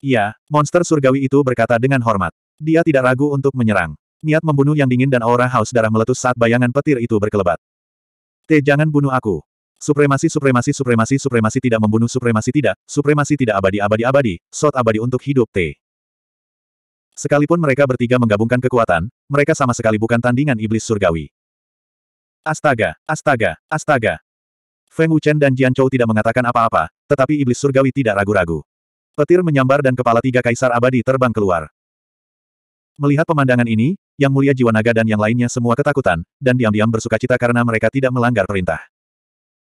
Iya, monster surgawi itu berkata dengan hormat. Dia tidak ragu untuk menyerang. Niat membunuh yang dingin dan aura haus darah meletus saat bayangan petir itu berkelebat. T jangan bunuh aku. Supremasi supremasi supremasi supremasi tidak membunuh supremasi tidak, supremasi tidak abadi abadi abadi, shot abadi untuk hidup T. Sekalipun mereka bertiga menggabungkan kekuatan, mereka sama sekali bukan tandingan iblis surgawi. Astaga, astaga, astaga. Feng Wuchen dan Jian Chou tidak mengatakan apa-apa, tetapi iblis surgawi tidak ragu-ragu. Petir menyambar dan kepala tiga kaisar abadi terbang keluar. Melihat pemandangan ini, Yang Mulia Jiwa Naga dan yang lainnya semua ketakutan, dan diam-diam bersuka cita karena mereka tidak melanggar perintah.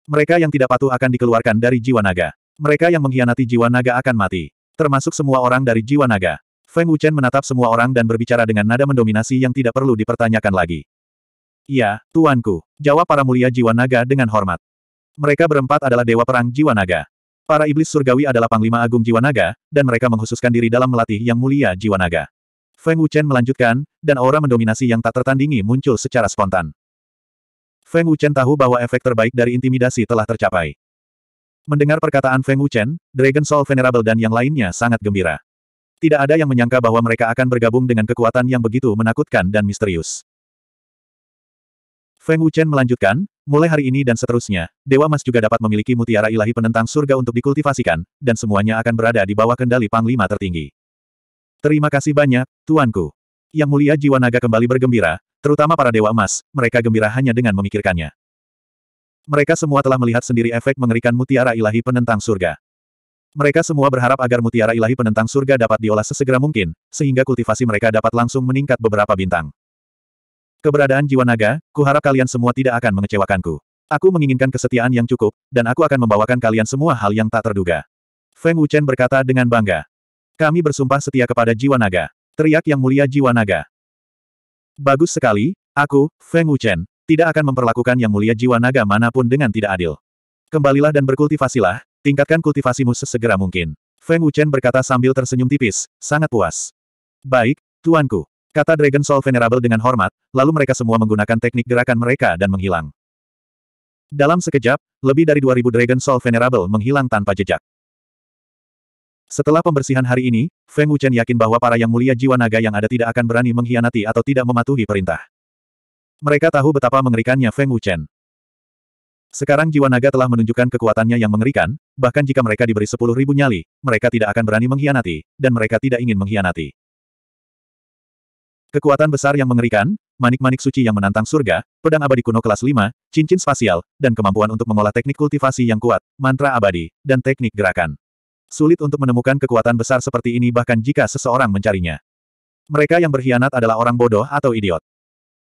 Mereka yang tidak patuh akan dikeluarkan dari Jiwa Naga. Mereka yang mengkhianati Jiwa Naga akan mati. Termasuk semua orang dari Jiwa Naga. Feng Wuchen menatap semua orang dan berbicara dengan nada mendominasi yang tidak perlu dipertanyakan lagi. Ya, tuanku, jawab para mulia Jiwa Naga dengan hormat. Mereka berempat adalah dewa perang jiwa naga. Para iblis surgawi adalah panglima agung jiwa naga, dan mereka menghususkan diri dalam melatih yang mulia jiwa naga. Feng Wuchen melanjutkan, dan aura mendominasi yang tak tertandingi muncul secara spontan. Feng Wuchen tahu bahwa efek terbaik dari intimidasi telah tercapai. Mendengar perkataan Feng Wuchen, Dragon Soul Venerable dan yang lainnya sangat gembira. Tidak ada yang menyangka bahwa mereka akan bergabung dengan kekuatan yang begitu menakutkan dan misterius. Feng Wuchen melanjutkan, mulai hari ini dan seterusnya, Dewa Mas juga dapat memiliki mutiara ilahi penentang surga untuk dikultivasikan, dan semuanya akan berada di bawah kendali Panglima tertinggi. Terima kasih banyak, Tuanku. Yang mulia jiwa naga kembali bergembira, terutama para Dewa Emas, mereka gembira hanya dengan memikirkannya. Mereka semua telah melihat sendiri efek mengerikan mutiara ilahi penentang surga. Mereka semua berharap agar mutiara ilahi penentang surga dapat diolah sesegera mungkin, sehingga kultivasi mereka dapat langsung meningkat beberapa bintang. Keberadaan jiwa naga, kuharap kalian semua tidak akan mengecewakanku. Aku menginginkan kesetiaan yang cukup, dan aku akan membawakan kalian semua hal yang tak terduga. Feng Wuchen berkata dengan bangga. Kami bersumpah setia kepada jiwa naga. Teriak yang mulia jiwa naga. Bagus sekali, aku, Feng Wuchen, tidak akan memperlakukan yang mulia jiwa naga manapun dengan tidak adil. Kembalilah dan berkultivasilah, tingkatkan kultivasimu sesegera mungkin. Feng Wuchen berkata sambil tersenyum tipis, sangat puas. Baik, tuanku. Kata Dragon Soul Venerable dengan hormat, lalu mereka semua menggunakan teknik gerakan mereka dan menghilang. Dalam sekejap, lebih dari 2000 Dragon Soul Venerable menghilang tanpa jejak. Setelah pembersihan hari ini, Feng Wuchen yakin bahwa para yang mulia jiwa naga yang ada tidak akan berani mengkhianati atau tidak mematuhi perintah. Mereka tahu betapa mengerikannya Feng Wuchen. Sekarang jiwa naga telah menunjukkan kekuatannya yang mengerikan, bahkan jika mereka diberi sepuluh ribu nyali, mereka tidak akan berani mengkhianati, dan mereka tidak ingin mengkhianati. Kekuatan besar yang mengerikan, manik-manik suci yang menantang surga, pedang abadi kuno kelas 5, cincin spasial, dan kemampuan untuk mengolah teknik kultivasi yang kuat, mantra abadi, dan teknik gerakan. Sulit untuk menemukan kekuatan besar seperti ini bahkan jika seseorang mencarinya. Mereka yang berkhianat adalah orang bodoh atau idiot.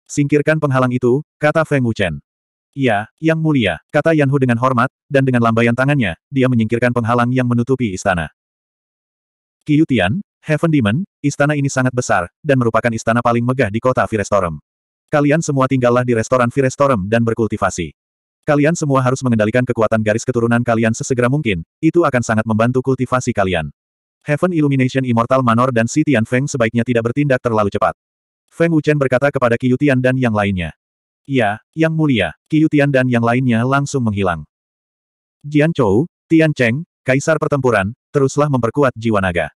Singkirkan penghalang itu, kata Feng Wuchen. Ya, Yang Mulia, kata Yanhu dengan hormat, dan dengan lambaian tangannya, dia menyingkirkan penghalang yang menutupi istana. Qiyutian, Heaven Demon, istana ini sangat besar, dan merupakan istana paling megah di kota Virestorum. Kalian semua tinggallah di restoran Virestorum dan berkultivasi. Kalian semua harus mengendalikan kekuatan garis keturunan kalian sesegera mungkin, itu akan sangat membantu kultivasi kalian. Heaven Illumination Immortal Manor dan Si Tian Feng sebaiknya tidak bertindak terlalu cepat. Feng Wuchen berkata kepada Qiu Tian dan yang lainnya. Ya, Yang Mulia, Qiu Tian dan yang lainnya langsung menghilang. Jian Chou, Tian Cheng, Kaisar Pertempuran, teruslah memperkuat jiwa naga.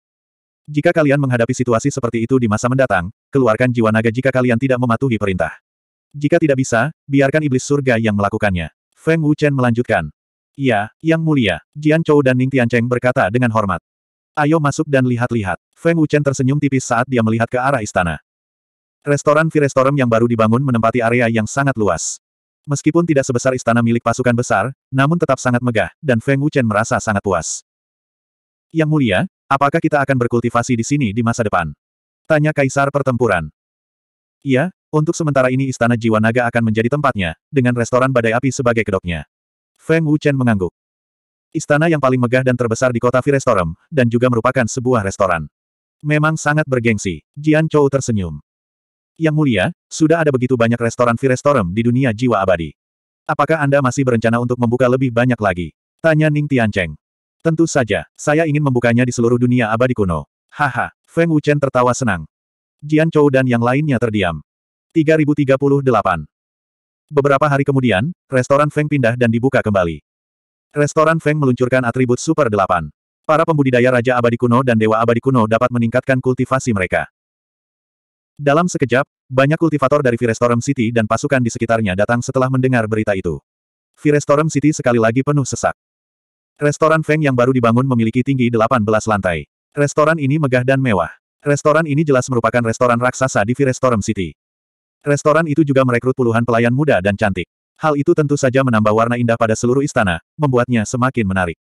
Jika kalian menghadapi situasi seperti itu di masa mendatang, keluarkan jiwa naga jika kalian tidak mematuhi perintah. Jika tidak bisa, biarkan iblis surga yang melakukannya. Feng Wuchen melanjutkan. Ya, Yang Mulia, Jian Chou dan Ning Tiancheng berkata dengan hormat. Ayo masuk dan lihat-lihat. Feng Wuchen tersenyum tipis saat dia melihat ke arah istana. Restoran Restorem yang baru dibangun menempati area yang sangat luas. Meskipun tidak sebesar istana milik pasukan besar, namun tetap sangat megah, dan Feng Wuchen merasa sangat puas. Yang mulia, Apakah kita akan berkultivasi di sini di masa depan? Tanya Kaisar Pertempuran. Iya, untuk sementara ini Istana Jiwa Naga akan menjadi tempatnya, dengan restoran badai api sebagai kedoknya. Feng Wuchen mengangguk. Istana yang paling megah dan terbesar di kota Virestorum, dan juga merupakan sebuah restoran. Memang sangat bergengsi, Jian Chou tersenyum. Yang mulia, sudah ada begitu banyak restoran Virestorum di dunia jiwa abadi. Apakah Anda masih berencana untuk membuka lebih banyak lagi? Tanya Ning Tiancheng. Tentu saja, saya ingin membukanya di seluruh dunia abadi kuno. Haha, Feng Wuchen tertawa senang. Jian Chou dan yang lainnya terdiam. 3038 Beberapa hari kemudian, restoran Feng pindah dan dibuka kembali. Restoran Feng meluncurkan atribut Super 8. Para pembudidaya Raja Abadi Kuno dan Dewa Abadi Kuno dapat meningkatkan kultivasi mereka. Dalam sekejap, banyak kultivator dari Virestorum City dan pasukan di sekitarnya datang setelah mendengar berita itu. Virestorum City sekali lagi penuh sesak. Restoran Feng yang baru dibangun memiliki tinggi 18 lantai. Restoran ini megah dan mewah. Restoran ini jelas merupakan restoran raksasa di ViRestorm City. Restoran itu juga merekrut puluhan pelayan muda dan cantik. Hal itu tentu saja menambah warna indah pada seluruh istana, membuatnya semakin menarik.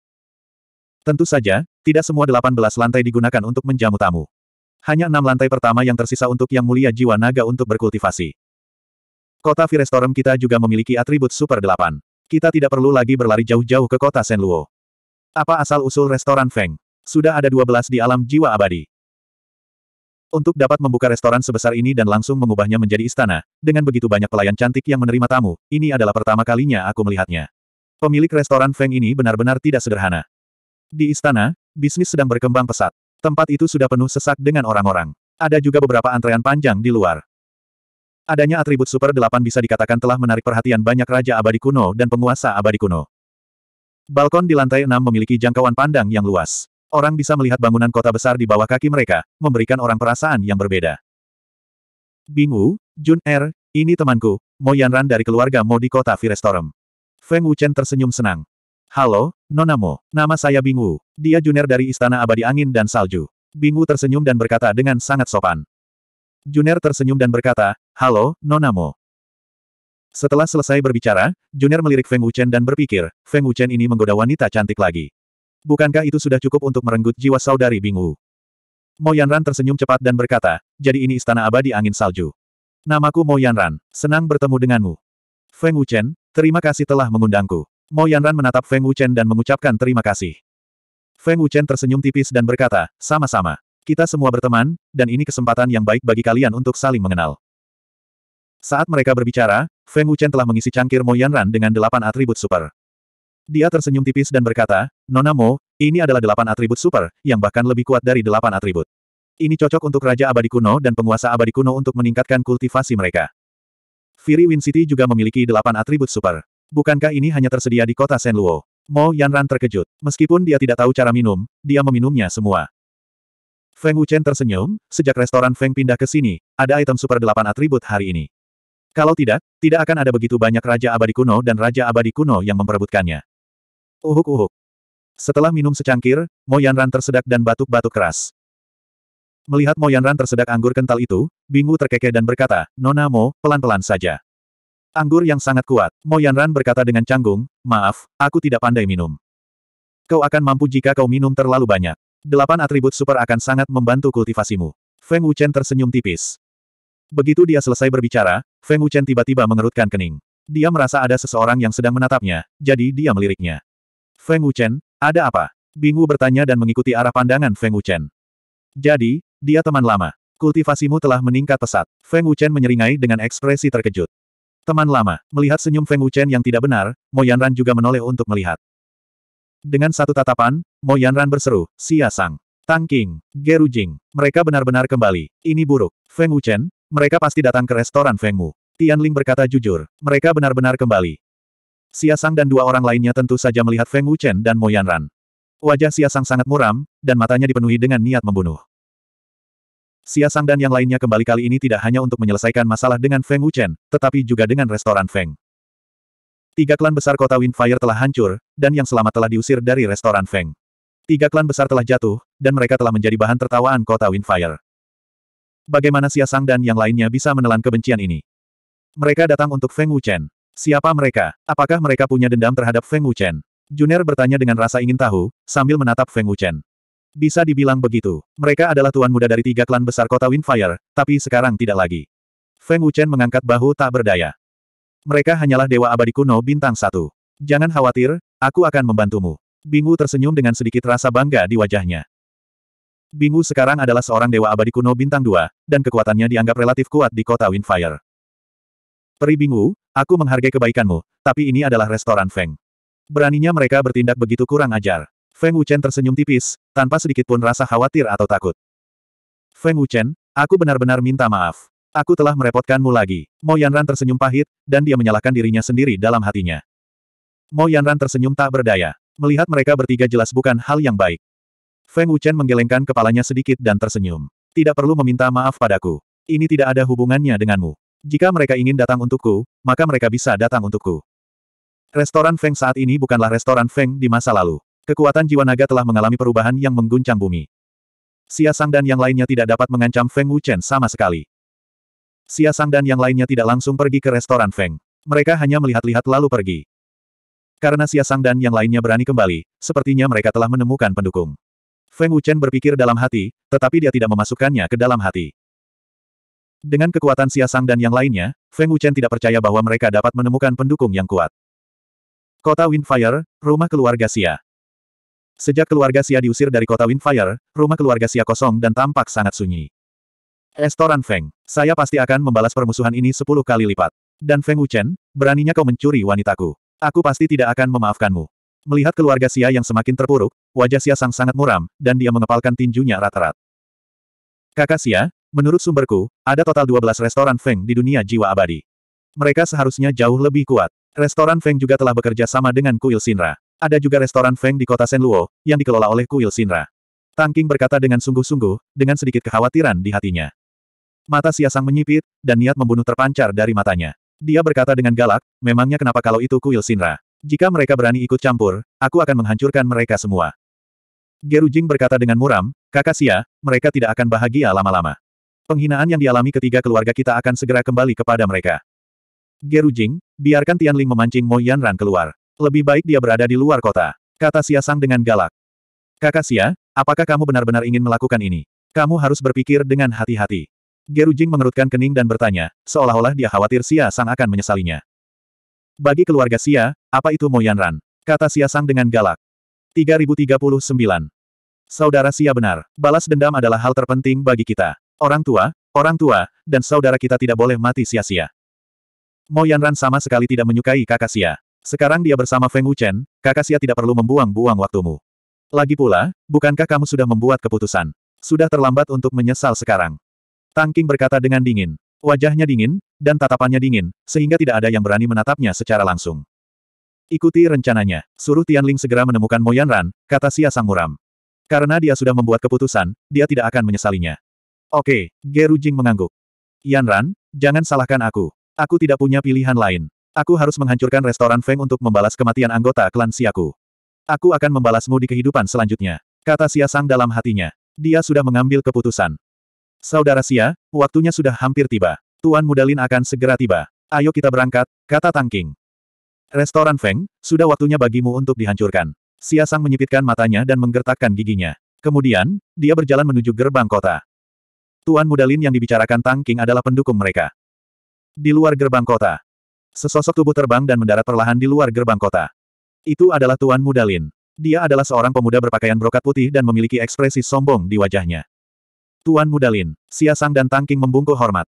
Tentu saja, tidak semua 18 lantai digunakan untuk menjamu tamu. Hanya enam lantai pertama yang tersisa untuk Yang Mulia Jiwa Naga untuk berkultivasi. Kota ViRestorm kita juga memiliki atribut Super 8. Kita tidak perlu lagi berlari jauh-jauh ke kota Senluo. Apa asal-usul restoran Feng? Sudah ada 12 di alam jiwa abadi. Untuk dapat membuka restoran sebesar ini dan langsung mengubahnya menjadi istana, dengan begitu banyak pelayan cantik yang menerima tamu, ini adalah pertama kalinya aku melihatnya. Pemilik restoran Feng ini benar-benar tidak sederhana. Di istana, bisnis sedang berkembang pesat. Tempat itu sudah penuh sesak dengan orang-orang. Ada juga beberapa antrean panjang di luar. Adanya atribut Super delapan bisa dikatakan telah menarik perhatian banyak Raja Abadi Kuno dan penguasa Abadi Kuno. Balkon di lantai enam memiliki jangkauan pandang yang luas. Orang bisa melihat bangunan kota besar di bawah kaki mereka, memberikan orang perasaan yang berbeda. Bingu, Jun Er, ini temanku, Mo Yanran dari keluarga Mo di kota Firestorm. Feng Wuchen tersenyum senang. Halo, Nona Mo, nama saya Bingu. Dia Juner dari Istana Abadi Angin dan Salju. Bingu tersenyum dan berkata dengan sangat sopan. Juner tersenyum dan berkata, Halo, Nona Mo. Setelah selesai berbicara, Junior melirik Feng Wuchen dan berpikir, Feng Wuchen ini menggoda wanita cantik lagi. Bukankah itu sudah cukup untuk merenggut jiwa saudari Bingwu? Mo Yanran tersenyum cepat dan berkata, jadi ini istana abadi angin salju. Namaku Mo Yanran, senang bertemu denganmu. Feng Wuchen, terima kasih telah mengundangku. Mo Yanran menatap Feng Wuchen dan mengucapkan terima kasih. Feng Wuchen tersenyum tipis dan berkata, sama-sama. Kita semua berteman, dan ini kesempatan yang baik bagi kalian untuk saling mengenal. Saat mereka berbicara, Feng Wuchen telah mengisi cangkir Mo Yanran dengan delapan atribut super. Dia tersenyum tipis dan berkata, Nona Mo, ini adalah delapan atribut super, yang bahkan lebih kuat dari delapan atribut. Ini cocok untuk Raja Abadi Kuno dan penguasa Abadi Kuno untuk meningkatkan kultivasi mereka. Firi Win City juga memiliki delapan atribut super. Bukankah ini hanya tersedia di kota Senluo? Mo Yanran terkejut. Meskipun dia tidak tahu cara minum, dia meminumnya semua. Feng Wuchen tersenyum, sejak restoran Feng pindah ke sini, ada item super delapan atribut hari ini. Kalau tidak, tidak akan ada begitu banyak Raja Abadi Kuno dan Raja Abadi Kuno yang memperebutkannya. Uhuk-uhuk. Setelah minum secangkir, Moyanran tersedak dan batuk-batuk keras. Melihat Moyanran tersedak anggur kental itu, Bingu terkekeh dan berkata, Nona Mo, pelan-pelan saja. Anggur yang sangat kuat, Moyanran berkata dengan canggung, maaf, aku tidak pandai minum. Kau akan mampu jika kau minum terlalu banyak. Delapan atribut super akan sangat membantu kultivasimu. Feng Wuchen tersenyum tipis. Begitu dia selesai berbicara, Feng Wuchen tiba-tiba mengerutkan kening. Dia merasa ada seseorang yang sedang menatapnya, jadi dia meliriknya. Feng Wuchen, ada apa? Bingwu bertanya dan mengikuti arah pandangan Feng Wuchen. Jadi, dia teman lama. Kultivasimu telah meningkat pesat. Feng Wuchen menyeringai dengan ekspresi terkejut. Teman lama, melihat senyum Feng Wuchen yang tidak benar, Mo Yanran juga menoleh untuk melihat. Dengan satu tatapan, Mo Yanran berseru, Sia Sang. Tang King, Tangking, Jing, mereka benar-benar kembali. Ini buruk. Feng Wuchen, mereka pasti datang ke restoran Feng Wu. Tian Ling berkata jujur, mereka benar-benar kembali. Xia Sang dan dua orang lainnya tentu saja melihat Feng Wu Chen dan Mo Ran. Wajah Xia Sang sangat muram, dan matanya dipenuhi dengan niat membunuh. Xia Sang dan yang lainnya kembali kali ini tidak hanya untuk menyelesaikan masalah dengan Feng Wu Chen, tetapi juga dengan restoran Feng. Tiga klan besar kota Windfire telah hancur, dan yang selamat telah diusir dari restoran Feng. Tiga klan besar telah jatuh, dan mereka telah menjadi bahan tertawaan kota Windfire. Bagaimana Xia Sang dan yang lainnya bisa menelan kebencian ini? Mereka datang untuk Feng Wuchen. Siapa mereka? Apakah mereka punya dendam terhadap Feng Wuchen? Juner bertanya dengan rasa ingin tahu, sambil menatap Feng Wuchen. Bisa dibilang begitu. Mereka adalah tuan muda dari tiga klan besar kota Windfire, tapi sekarang tidak lagi. Feng Wuchen mengangkat bahu tak berdaya. Mereka hanyalah dewa abadi kuno bintang satu. Jangan khawatir, aku akan membantumu. Bingu tersenyum dengan sedikit rasa bangga di wajahnya. Bingu sekarang adalah seorang dewa abadi kuno bintang dua, dan kekuatannya dianggap relatif kuat di kota Windfire. Peri Bingu, aku menghargai kebaikanmu, tapi ini adalah restoran Feng. Beraninya mereka bertindak begitu kurang ajar. Feng Wuchen tersenyum tipis, tanpa sedikit pun rasa khawatir atau takut. Feng Wuchen, aku benar-benar minta maaf. Aku telah merepotkanmu lagi. Mo Yanran tersenyum pahit, dan dia menyalahkan dirinya sendiri dalam hatinya. Mo Yanran tersenyum tak berdaya. Melihat mereka bertiga jelas bukan hal yang baik. Feng Wuchen menggelengkan kepalanya sedikit dan tersenyum. Tidak perlu meminta maaf padaku. Ini tidak ada hubungannya denganmu. Jika mereka ingin datang untukku, maka mereka bisa datang untukku. Restoran Feng saat ini bukanlah restoran Feng di masa lalu. Kekuatan jiwa naga telah mengalami perubahan yang mengguncang bumi. Xia Sang dan yang lainnya tidak dapat mengancam Feng Wuchen sama sekali. Xia Sang dan yang lainnya tidak langsung pergi ke restoran Feng. Mereka hanya melihat-lihat lalu pergi. Karena Xia Sang dan yang lainnya berani kembali, sepertinya mereka telah menemukan pendukung. Feng Wuchen berpikir dalam hati, tetapi dia tidak memasukkannya ke dalam hati. Dengan kekuatan Sang dan yang lainnya, Feng Wuchen tidak percaya bahwa mereka dapat menemukan pendukung yang kuat. Kota Windfire, rumah keluarga Xia. Sejak keluarga Xia diusir dari kota Windfire, rumah keluarga Xia kosong dan tampak sangat sunyi. Restoran Feng, saya pasti akan membalas permusuhan ini sepuluh kali lipat. Dan Feng Wuchen, beraninya kau mencuri wanitaku. Aku pasti tidak akan memaafkanmu. Melihat keluarga Xia yang semakin terpuruk, Wajah Xia Sang sangat muram, dan dia mengepalkan tinjunya rata-rata. Kakak Xia, menurut sumberku, ada total 12 restoran Feng di dunia jiwa abadi. Mereka seharusnya jauh lebih kuat. Restoran Feng juga telah bekerja sama dengan Kuil Sinra. Ada juga restoran Feng di kota Senluo, yang dikelola oleh Kuil Sinra. Tang King berkata dengan sungguh-sungguh, dengan sedikit kekhawatiran di hatinya. Mata Sang menyipit, dan niat membunuh terpancar dari matanya. Dia berkata dengan galak, memangnya kenapa kalau itu kuil Sinra? Jika mereka berani ikut campur, aku akan menghancurkan mereka semua. Gerujing berkata dengan muram, kakak Sia, mereka tidak akan bahagia lama-lama. Penghinaan yang dialami ketiga keluarga kita akan segera kembali kepada mereka. Gerujing, biarkan Tian Ling memancing Mo Ran keluar. Lebih baik dia berada di luar kota. Kata Sia Sang dengan galak. Kakak Sia, apakah kamu benar-benar ingin melakukan ini? Kamu harus berpikir dengan hati-hati. Gerujing mengerutkan kening dan bertanya, seolah-olah dia khawatir Sia Sang akan menyesalinya. Bagi keluarga Sia, apa itu Mo Ran? Kata Sia Sang dengan galak. 3039. Saudara Sia benar, balas dendam adalah hal terpenting bagi kita. Orang tua, orang tua, dan saudara kita tidak boleh mati sia-sia. Mo Yanran sama sekali tidak menyukai kakak Sia. Sekarang dia bersama Feng Wuchen, kakak Sia tidak perlu membuang-buang waktumu. Lagi pula, bukankah kamu sudah membuat keputusan? Sudah terlambat untuk menyesal sekarang. Tang Tangking berkata dengan dingin. Wajahnya dingin, dan tatapannya dingin, sehingga tidak ada yang berani menatapnya secara langsung. Ikuti rencananya. Suruh Tianling segera menemukan Moyan Ran, kata Xia Sang Muram. Karena dia sudah membuat keputusan, dia tidak akan menyesalinya. Oke, Geru Jing mengangguk. Yan Ran, jangan salahkan aku. Aku tidak punya pilihan lain. Aku harus menghancurkan restoran Feng untuk membalas kematian anggota klan Siaku. Aku akan membalasmu di kehidupan selanjutnya, kata Xia Sang dalam hatinya. Dia sudah mengambil keputusan. Saudara Xia, waktunya sudah hampir tiba. Tuan Mudalin akan segera tiba. Ayo kita berangkat, kata Tang King. Restoran Feng, sudah waktunya bagimu untuk dihancurkan. Xia Sang menyipitkan matanya dan menggertakkan giginya. Kemudian, dia berjalan menuju gerbang kota. Tuan Mudalin yang dibicarakan Tang King adalah pendukung mereka. Di luar gerbang kota. Sesosok tubuh terbang dan mendarat perlahan di luar gerbang kota. Itu adalah Tuan Mudalin. Dia adalah seorang pemuda berpakaian brokat putih dan memiliki ekspresi sombong di wajahnya. Tuan Mudalin, Xia Sang dan Tang King membungkuk hormat.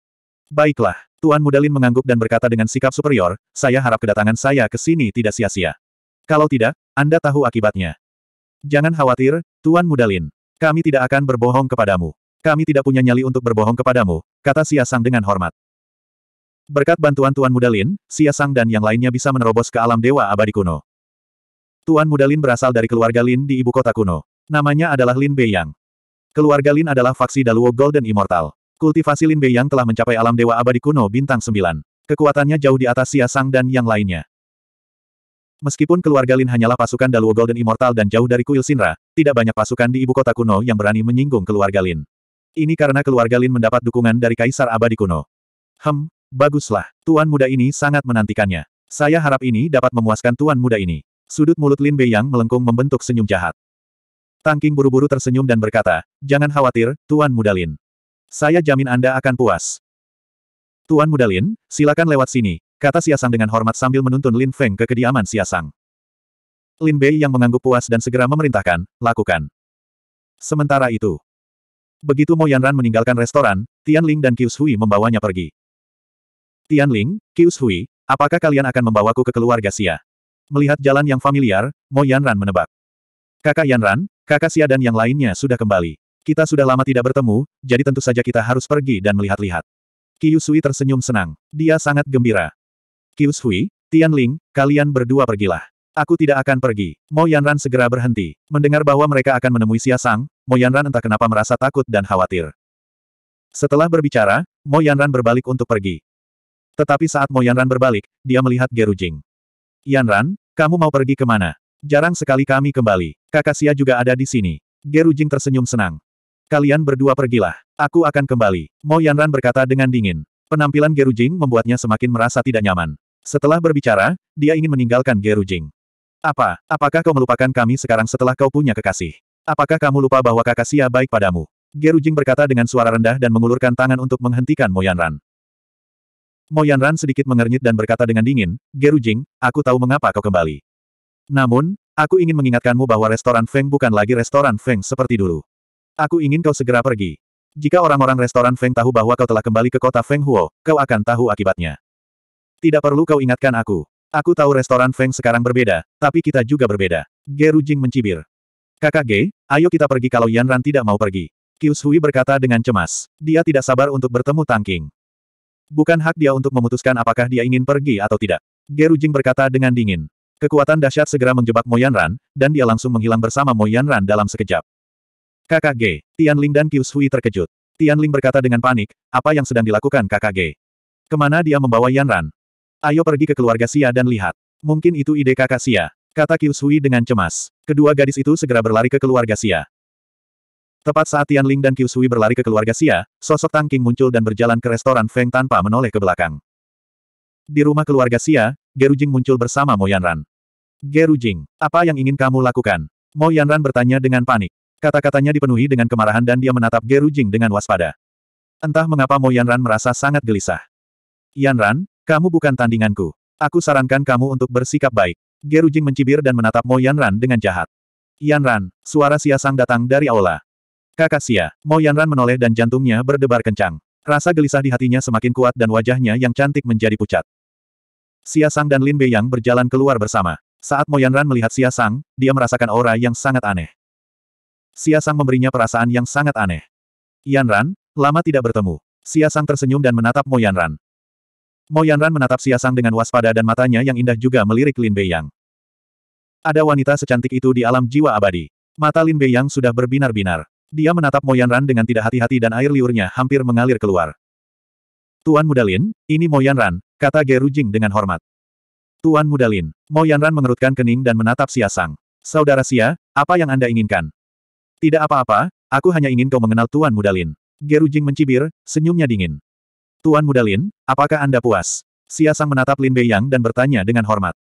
Baiklah, Tuan Mudalin mengangguk dan berkata dengan sikap superior, saya harap kedatangan saya ke sini tidak sia-sia. Kalau tidak, Anda tahu akibatnya. Jangan khawatir, Tuan Mudalin. Kami tidak akan berbohong kepadamu. Kami tidak punya nyali untuk berbohong kepadamu, kata Xia Sang dengan hormat. Berkat bantuan Tuan Mudalin, Xia Sang dan yang lainnya bisa menerobos ke alam dewa abadi kuno. Tuan Mudalin berasal dari keluarga Lin di ibu kota kuno. Namanya adalah Lin Beiyang. Keluarga Lin adalah faksi Daluo Golden Immortal. Kultivasi Lin Bei yang telah mencapai alam dewa abadi kuno bintang 9. Kekuatannya jauh di atas Xia Sang dan yang lainnya. Meskipun keluarga Lin hanyalah pasukan Daluo Golden Immortal dan jauh dari kuil Sinra, tidak banyak pasukan di ibu kota kuno yang berani menyinggung keluarga Lin. Ini karena keluarga Lin mendapat dukungan dari Kaisar Abadi Kuno. Hem, baguslah, tuan muda ini sangat menantikannya. Saya harap ini dapat memuaskan tuan muda ini. Sudut mulut Lin Bei yang melengkung membentuk senyum jahat. Tangking buru-buru tersenyum dan berkata, jangan khawatir, tuan muda Lin. Saya jamin Anda akan puas. Tuan Muda Lin, silakan lewat sini, kata Siasang dengan hormat sambil menuntun Lin Feng ke kediaman Siasang. Lin Bei yang mengangguk puas dan segera memerintahkan, lakukan. Sementara itu, begitu Mo Yanran meninggalkan restoran, Tian Ling dan Qius Hui membawanya pergi. Tian Ling, Qius Hui, apakah kalian akan membawaku ke keluarga Xia? Melihat jalan yang familiar, Mo Yanran menebak. Kakak Yanran, kakak Xia dan yang lainnya sudah kembali. Kita sudah lama tidak bertemu, jadi tentu saja kita harus pergi dan melihat-lihat. Kiyusui tersenyum senang. Dia sangat gembira. Tian Tianling, kalian berdua pergilah. Aku tidak akan pergi. Mo Yanran segera berhenti. Mendengar bahwa mereka akan menemui Xia Sang, Mo Yanran entah kenapa merasa takut dan khawatir. Setelah berbicara, Mo Yanran berbalik untuk pergi. Tetapi saat Mo Yanran berbalik, dia melihat Geru Jing. Yanran, kamu mau pergi kemana? Jarang sekali kami kembali. Kakak Xia juga ada di sini. Geru Jing tersenyum senang. Kalian berdua pergilah. Aku akan kembali. Mo Yanran berkata dengan dingin. Penampilan Geru Jing membuatnya semakin merasa tidak nyaman. Setelah berbicara, dia ingin meninggalkan Geru Jing. Apa, apakah kau melupakan kami sekarang setelah kau punya kekasih? Apakah kamu lupa bahwa kakak Sia baik padamu? Geru Jing berkata dengan suara rendah dan mengulurkan tangan untuk menghentikan Moyanran. Moyanran sedikit mengernyit dan berkata dengan dingin, Geru Jing, aku tahu mengapa kau kembali. Namun, aku ingin mengingatkanmu bahwa restoran Feng bukan lagi restoran Feng seperti dulu. Aku ingin kau segera pergi. Jika orang-orang restoran Feng tahu bahwa kau telah kembali ke kota Feng Huo, kau akan tahu akibatnya. Tidak perlu kau ingatkan aku. Aku tahu restoran Feng sekarang berbeda, tapi kita juga berbeda. Geru Jing mencibir. Kakak Ge, ayo kita pergi kalau Yan Ran tidak mau pergi. Qius Hui berkata dengan cemas. Dia tidak sabar untuk bertemu Tang King. Bukan hak dia untuk memutuskan apakah dia ingin pergi atau tidak. Geru Jing berkata dengan dingin. Kekuatan dahsyat segera menjebak Mo Yan Ran, dan dia langsung menghilang bersama Mo Yan Ran dalam sekejap. Kakak G, Tianling dan Qiu Shui terkejut. Tianling berkata dengan panik, apa yang sedang dilakukan kakak G? Kemana dia membawa Yanran? Ayo pergi ke keluarga Xia dan lihat. Mungkin itu ide kakak Xia, kata Qiu Shui dengan cemas. Kedua gadis itu segera berlari ke keluarga Xia. Tepat saat Tianling dan Qiu Shui berlari ke keluarga Xia, sosok Tang King muncul dan berjalan ke restoran Feng tanpa menoleh ke belakang. Di rumah keluarga Xia, Jing muncul bersama Mo Geru Jing, apa yang ingin kamu lakukan? Mo Yanran bertanya dengan panik. Kata-katanya dipenuhi dengan kemarahan dan dia menatap Geru Jing dengan waspada. Entah mengapa Mo Yanran merasa sangat gelisah. Yanran, kamu bukan tandinganku. Aku sarankan kamu untuk bersikap baik. Geru Jing mencibir dan menatap Mo Yanran dengan jahat. Yanran, suara Sia Sang datang dari aula. Kakak Sia, Mo Yanran menoleh dan jantungnya berdebar kencang. Rasa gelisah di hatinya semakin kuat dan wajahnya yang cantik menjadi pucat. Sia Sang dan Lin Beiyang berjalan keluar bersama. Saat Mo Yanran melihat Sia Sang, dia merasakan aura yang sangat aneh. Siasang memberinya perasaan yang sangat aneh. Yanran, lama tidak bertemu. Siasang tersenyum dan menatap Mo Yanran. Mo Yanran menatap Siasang dengan waspada dan matanya yang indah juga melirik Lin Beiyang. Ada wanita secantik itu di alam jiwa abadi. Mata Lin Beiyang sudah berbinar-binar. Dia menatap Mo Yanran dengan tidak hati-hati dan air liurnya hampir mengalir keluar. Tuan Muda Lin, ini Mo Yanran, kata Geru Jing dengan hormat. Tuan Muda Lin, Mo Yanran mengerutkan kening dan menatap Siasang. Saudara Sia, apa yang Anda inginkan? Tidak apa-apa, aku hanya ingin kau mengenal Tuan Mudalin. Geru Jing mencibir, senyumnya dingin. Tuan Mudalin, apakah Anda puas? Siasang menatap Lin Bei Yang dan bertanya dengan hormat.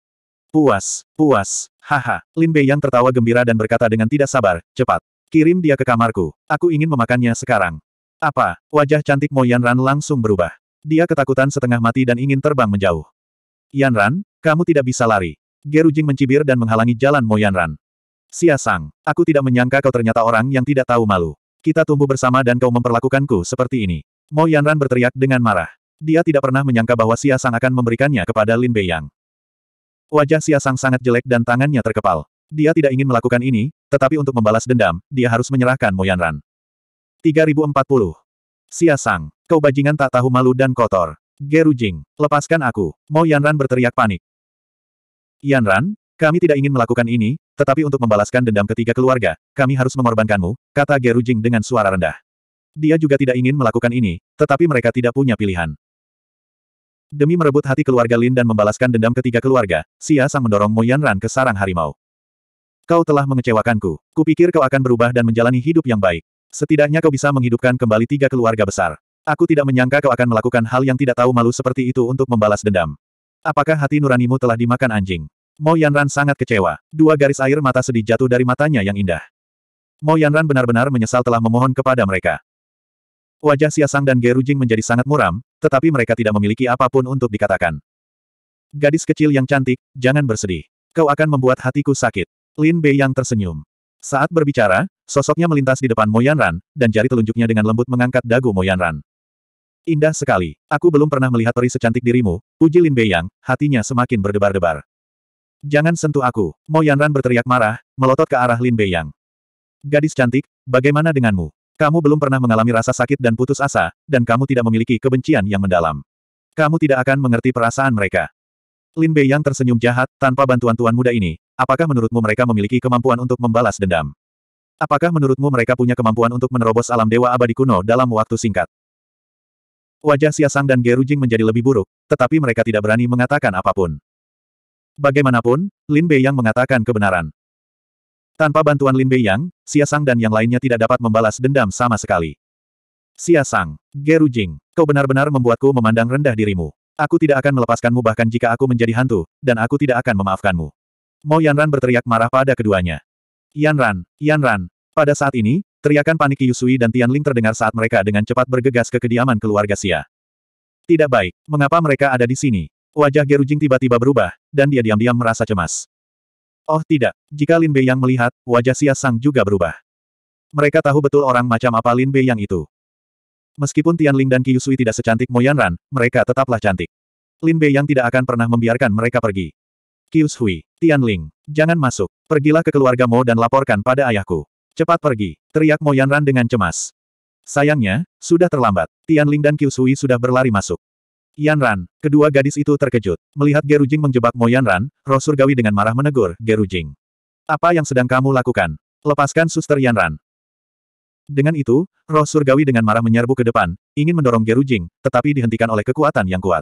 Puas, puas, haha. Lin Bei Yang tertawa gembira dan berkata dengan tidak sabar, cepat. Kirim dia ke kamarku. Aku ingin memakannya sekarang. Apa? Wajah cantik Mo Ran langsung berubah. Dia ketakutan setengah mati dan ingin terbang menjauh. Yanran, kamu tidak bisa lari. Geru Jing mencibir dan menghalangi jalan Mo Ran. Xia Sang, aku tidak menyangka kau ternyata orang yang tidak tahu malu. Kita tumbuh bersama dan kau memperlakukanku seperti ini. Mo Yanran berteriak dengan marah. Dia tidak pernah menyangka bahwa Xia Sang akan memberikannya kepada Lin Beiyang. Wajah Xia Sang sangat jelek dan tangannya terkepal. Dia tidak ingin melakukan ini, tetapi untuk membalas dendam, dia harus menyerahkan Mo Yanran. 3040. Xia Sang, kau bajingan tak tahu malu dan kotor. Geru Jing, lepaskan aku. Mo Yanran berteriak panik. Yanran, kami tidak ingin melakukan ini, tetapi untuk membalaskan dendam ketiga keluarga, kami harus mengorbankanmu, kata Jing dengan suara rendah. Dia juga tidak ingin melakukan ini, tetapi mereka tidak punya pilihan. Demi merebut hati keluarga Lin dan membalaskan dendam ketiga keluarga, Sia Sang mendorong Yan Ran ke sarang harimau. Kau telah mengecewakanku. Kupikir kau akan berubah dan menjalani hidup yang baik. Setidaknya kau bisa menghidupkan kembali tiga keluarga besar. Aku tidak menyangka kau akan melakukan hal yang tidak tahu malu seperti itu untuk membalas dendam. Apakah hati nuranimu telah dimakan anjing? Mo Yanran sangat kecewa. Dua garis air mata sedih jatuh dari matanya yang indah. Mo Yanran benar-benar menyesal telah memohon kepada mereka. Wajah Siasang dan Jing menjadi sangat muram, tetapi mereka tidak memiliki apapun untuk dikatakan. Gadis kecil yang cantik, jangan bersedih. Kau akan membuat hatiku sakit. Lin Bei yang tersenyum. Saat berbicara, sosoknya melintas di depan Mo Yanran, dan jari telunjuknya dengan lembut mengangkat dagu Mo Yanran. Indah sekali. Aku belum pernah melihat peri secantik dirimu, puji Lin yang hatinya semakin berdebar-debar. Jangan sentuh aku. Mo Yanran berteriak marah, melotot ke arah Lin Beiyang. Gadis cantik, bagaimana denganmu? Kamu belum pernah mengalami rasa sakit dan putus asa, dan kamu tidak memiliki kebencian yang mendalam. Kamu tidak akan mengerti perasaan mereka. Lin Beiyang tersenyum jahat, tanpa bantuan tuan muda ini, apakah menurutmu mereka memiliki kemampuan untuk membalas dendam? Apakah menurutmu mereka punya kemampuan untuk menerobos alam dewa abadi kuno dalam waktu singkat? Wajah Siasang dan Geru Jing menjadi lebih buruk, tetapi mereka tidak berani mengatakan apapun. Bagaimanapun, Lin Bei yang mengatakan kebenaran. Tanpa bantuan Lin Bei yang, Xia Sang dan yang lainnya tidak dapat membalas dendam sama sekali. Xia Sang, Geru Jing, kau benar-benar membuatku memandang rendah dirimu. Aku tidak akan melepaskanmu bahkan jika aku menjadi hantu, dan aku tidak akan memaafkanmu. Mo Yanran berteriak marah pada keduanya. Yanran, Yanran. Pada saat ini, teriakan panik Yusui dan Tian Ling terdengar saat mereka dengan cepat bergegas ke kediaman keluarga Xia. Tidak baik, mengapa mereka ada di sini? Wajah Gerujing tiba-tiba berubah, dan dia diam-diam merasa cemas. Oh tidak, jika Lin Bei yang melihat, wajah Xia Sang juga berubah. Mereka tahu betul orang macam apa Lin Bei yang itu. Meskipun Tian Ling dan Qi tidak secantik Moyan Ran, mereka tetaplah cantik. Lin Bei yang tidak akan pernah membiarkan mereka pergi. Qiu Shui, Tian Ling, jangan masuk. Pergilah ke keluarga Mo dan laporkan pada ayahku. Cepat pergi, teriak Moyan Ran dengan cemas. Sayangnya, sudah terlambat. Tian Ling dan Qiu Shui sudah berlari masuk. Yan Ran, kedua gadis itu terkejut. Melihat Gerujing menjebak Mo Yan Ran, roh surgawi dengan marah menegur, Gerujing. Apa yang sedang kamu lakukan? Lepaskan suster Yan Ran. Dengan itu, roh surgawi dengan marah menyerbu ke depan, ingin mendorong Gerujing, tetapi dihentikan oleh kekuatan yang kuat.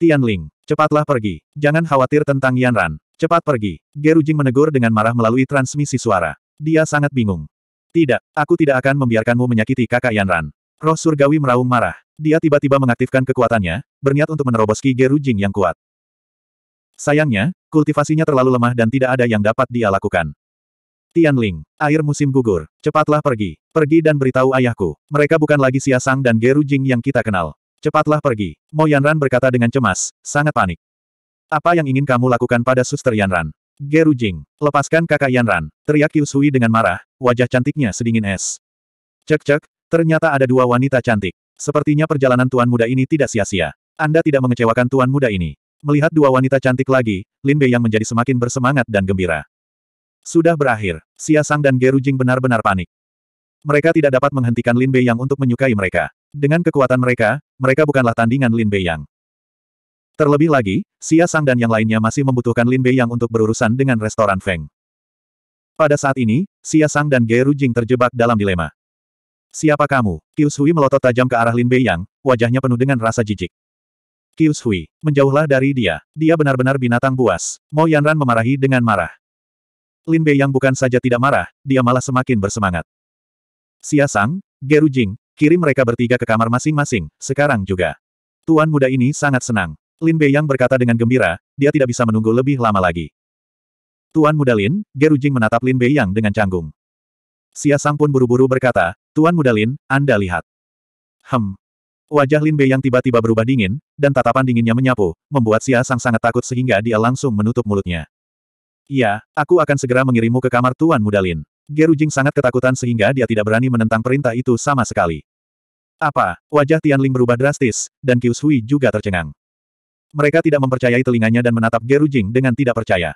Tian Ling, cepatlah pergi. Jangan khawatir tentang Yan Ran. Cepat pergi. Gerujing menegur dengan marah melalui transmisi suara. Dia sangat bingung. Tidak, aku tidak akan membiarkanmu menyakiti kakak Yan Ran. Roh surgawi meraung marah. Dia tiba-tiba mengaktifkan kekuatannya, berniat untuk menerobos Ki Geru Jing yang kuat. Sayangnya, kultivasinya terlalu lemah dan tidak ada yang dapat dia lakukan. Tian Ling, air musim gugur, cepatlah pergi, pergi dan beritahu ayahku, mereka bukan lagi Xia Sang dan Geru Jing yang kita kenal. Cepatlah pergi, Mo Yanran berkata dengan cemas, sangat panik. Apa yang ingin kamu lakukan pada suster Yanran? Geru Jing, lepaskan kakak Yanran, teriak Yusui dengan marah, wajah cantiknya sedingin es. Cek cek, Ternyata ada dua wanita cantik. Sepertinya perjalanan tuan muda ini tidak sia-sia. Anda tidak mengecewakan tuan muda ini. Melihat dua wanita cantik lagi, Lin Bei yang menjadi semakin bersemangat dan gembira. Sudah berakhir, Xia Sang dan Geru Jing benar-benar panik. Mereka tidak dapat menghentikan Lin Bei yang untuk menyukai mereka. Dengan kekuatan mereka, mereka bukanlah tandingan Lin Bei yang. Terlebih lagi, Xia Sang dan yang lainnya masih membutuhkan Lin Bei yang untuk berurusan dengan restoran Feng. Pada saat ini, Xia Sang dan Geru Jing terjebak dalam dilema. Siapa kamu? Qius Hui melotot tajam ke arah Lin Bei Yang, wajahnya penuh dengan rasa jijik. Qius Hui, menjauhlah dari dia. Dia benar-benar binatang buas. Mo Yanran memarahi dengan marah. Lin Bei Yang bukan saja tidak marah, dia malah semakin bersemangat. Xia Sang, Geru Jing, kirim mereka bertiga ke kamar masing-masing, sekarang juga. Tuan muda ini sangat senang. Lin Bei Yang berkata dengan gembira, dia tidak bisa menunggu lebih lama lagi. Tuan muda Lin, Geru Jing menatap Lin Bei Yang dengan canggung. Xia Sang pun buru-buru berkata, Tuan Mudalin, Anda lihat. Hem. Wajah Lin Bei yang tiba-tiba berubah dingin, dan tatapan dinginnya menyapu, membuat Xia Sang sangat takut sehingga dia langsung menutup mulutnya. Iya, aku akan segera mengirimmu ke kamar Tuan Mudalin. Geru Jing sangat ketakutan sehingga dia tidak berani menentang perintah itu sama sekali. Apa? Wajah Tian Ling berubah drastis, dan Qiu Shui juga tercengang. Mereka tidak mempercayai telinganya dan menatap Geru Jing dengan tidak percaya.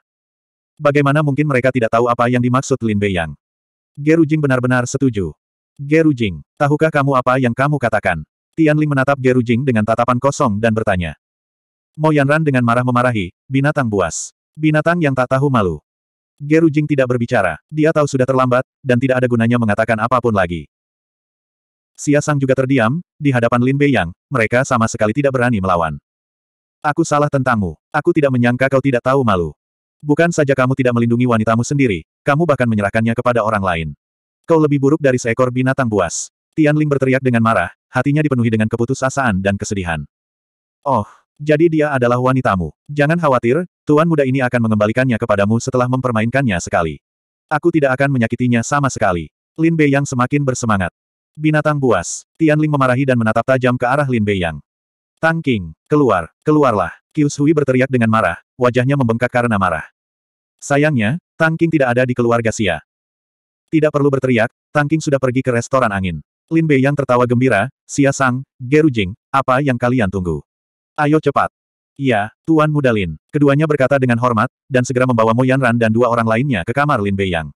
Bagaimana mungkin mereka tidak tahu apa yang dimaksud Lin Beiyang? Geru Jing benar-benar setuju. Geru Jing, tahukah kamu apa yang kamu katakan? Tian Li menatap Geru Jing dengan tatapan kosong dan bertanya. Mo Yanran dengan marah memarahi, binatang buas. Binatang yang tak tahu malu. Geru Jing tidak berbicara, dia tahu sudah terlambat, dan tidak ada gunanya mengatakan apapun lagi. Xia Sang juga terdiam, di hadapan Lin Bei Yang, mereka sama sekali tidak berani melawan. Aku salah tentangmu, aku tidak menyangka kau tidak tahu malu. Bukan saja kamu tidak melindungi wanitamu sendiri, kamu bahkan menyerahkannya kepada orang lain. Kau lebih buruk dari seekor binatang buas. Tian Ling berteriak dengan marah, hatinya dipenuhi dengan keputusasaan dan kesedihan. Oh, jadi dia adalah wanitamu. Jangan khawatir, tuan muda ini akan mengembalikannya kepadamu setelah mempermainkannya sekali. Aku tidak akan menyakitinya sama sekali. Lin Bei Yang semakin bersemangat. Binatang buas. Tian Ling memarahi dan menatap tajam ke arah Lin Bei Yang. Tang King, keluar, keluarlah. Qiu Shui berteriak dengan marah, wajahnya membengkak karena marah. Sayangnya, Tang King tidak ada di keluarga Xia. Tidak perlu berteriak, Tangking sudah pergi ke restoran angin. Lin Bei yang tertawa gembira, Xia Sang, Geru Jing, apa yang kalian tunggu? Ayo cepat. Iya, Tuan Muda Lin. Keduanya berkata dengan hormat, dan segera membawa Mo Ran dan dua orang lainnya ke kamar Lin Bei Yang.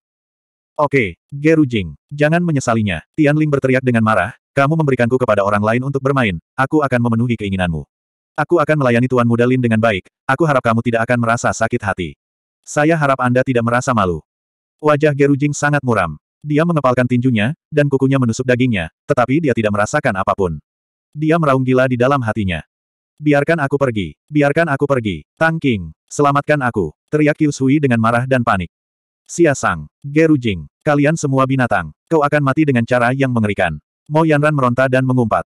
Oke, Geru Jing, jangan menyesalinya. Tian Ling berteriak dengan marah, kamu memberikanku kepada orang lain untuk bermain, aku akan memenuhi keinginanmu. Aku akan melayani Tuan Muda Lin dengan baik, aku harap kamu tidak akan merasa sakit hati. Saya harap Anda tidak merasa malu. Wajah Gerujing sangat muram. Dia mengepalkan tinjunya, dan kukunya menusuk dagingnya, tetapi dia tidak merasakan apapun. Dia meraung gila di dalam hatinya. Biarkan aku pergi, biarkan aku pergi, Tang King, selamatkan aku, teriak Qiu Sui dengan marah dan panik. Xia Sang, Gerujing, kalian semua binatang, kau akan mati dengan cara yang mengerikan. Mo Yanran meronta dan mengumpat.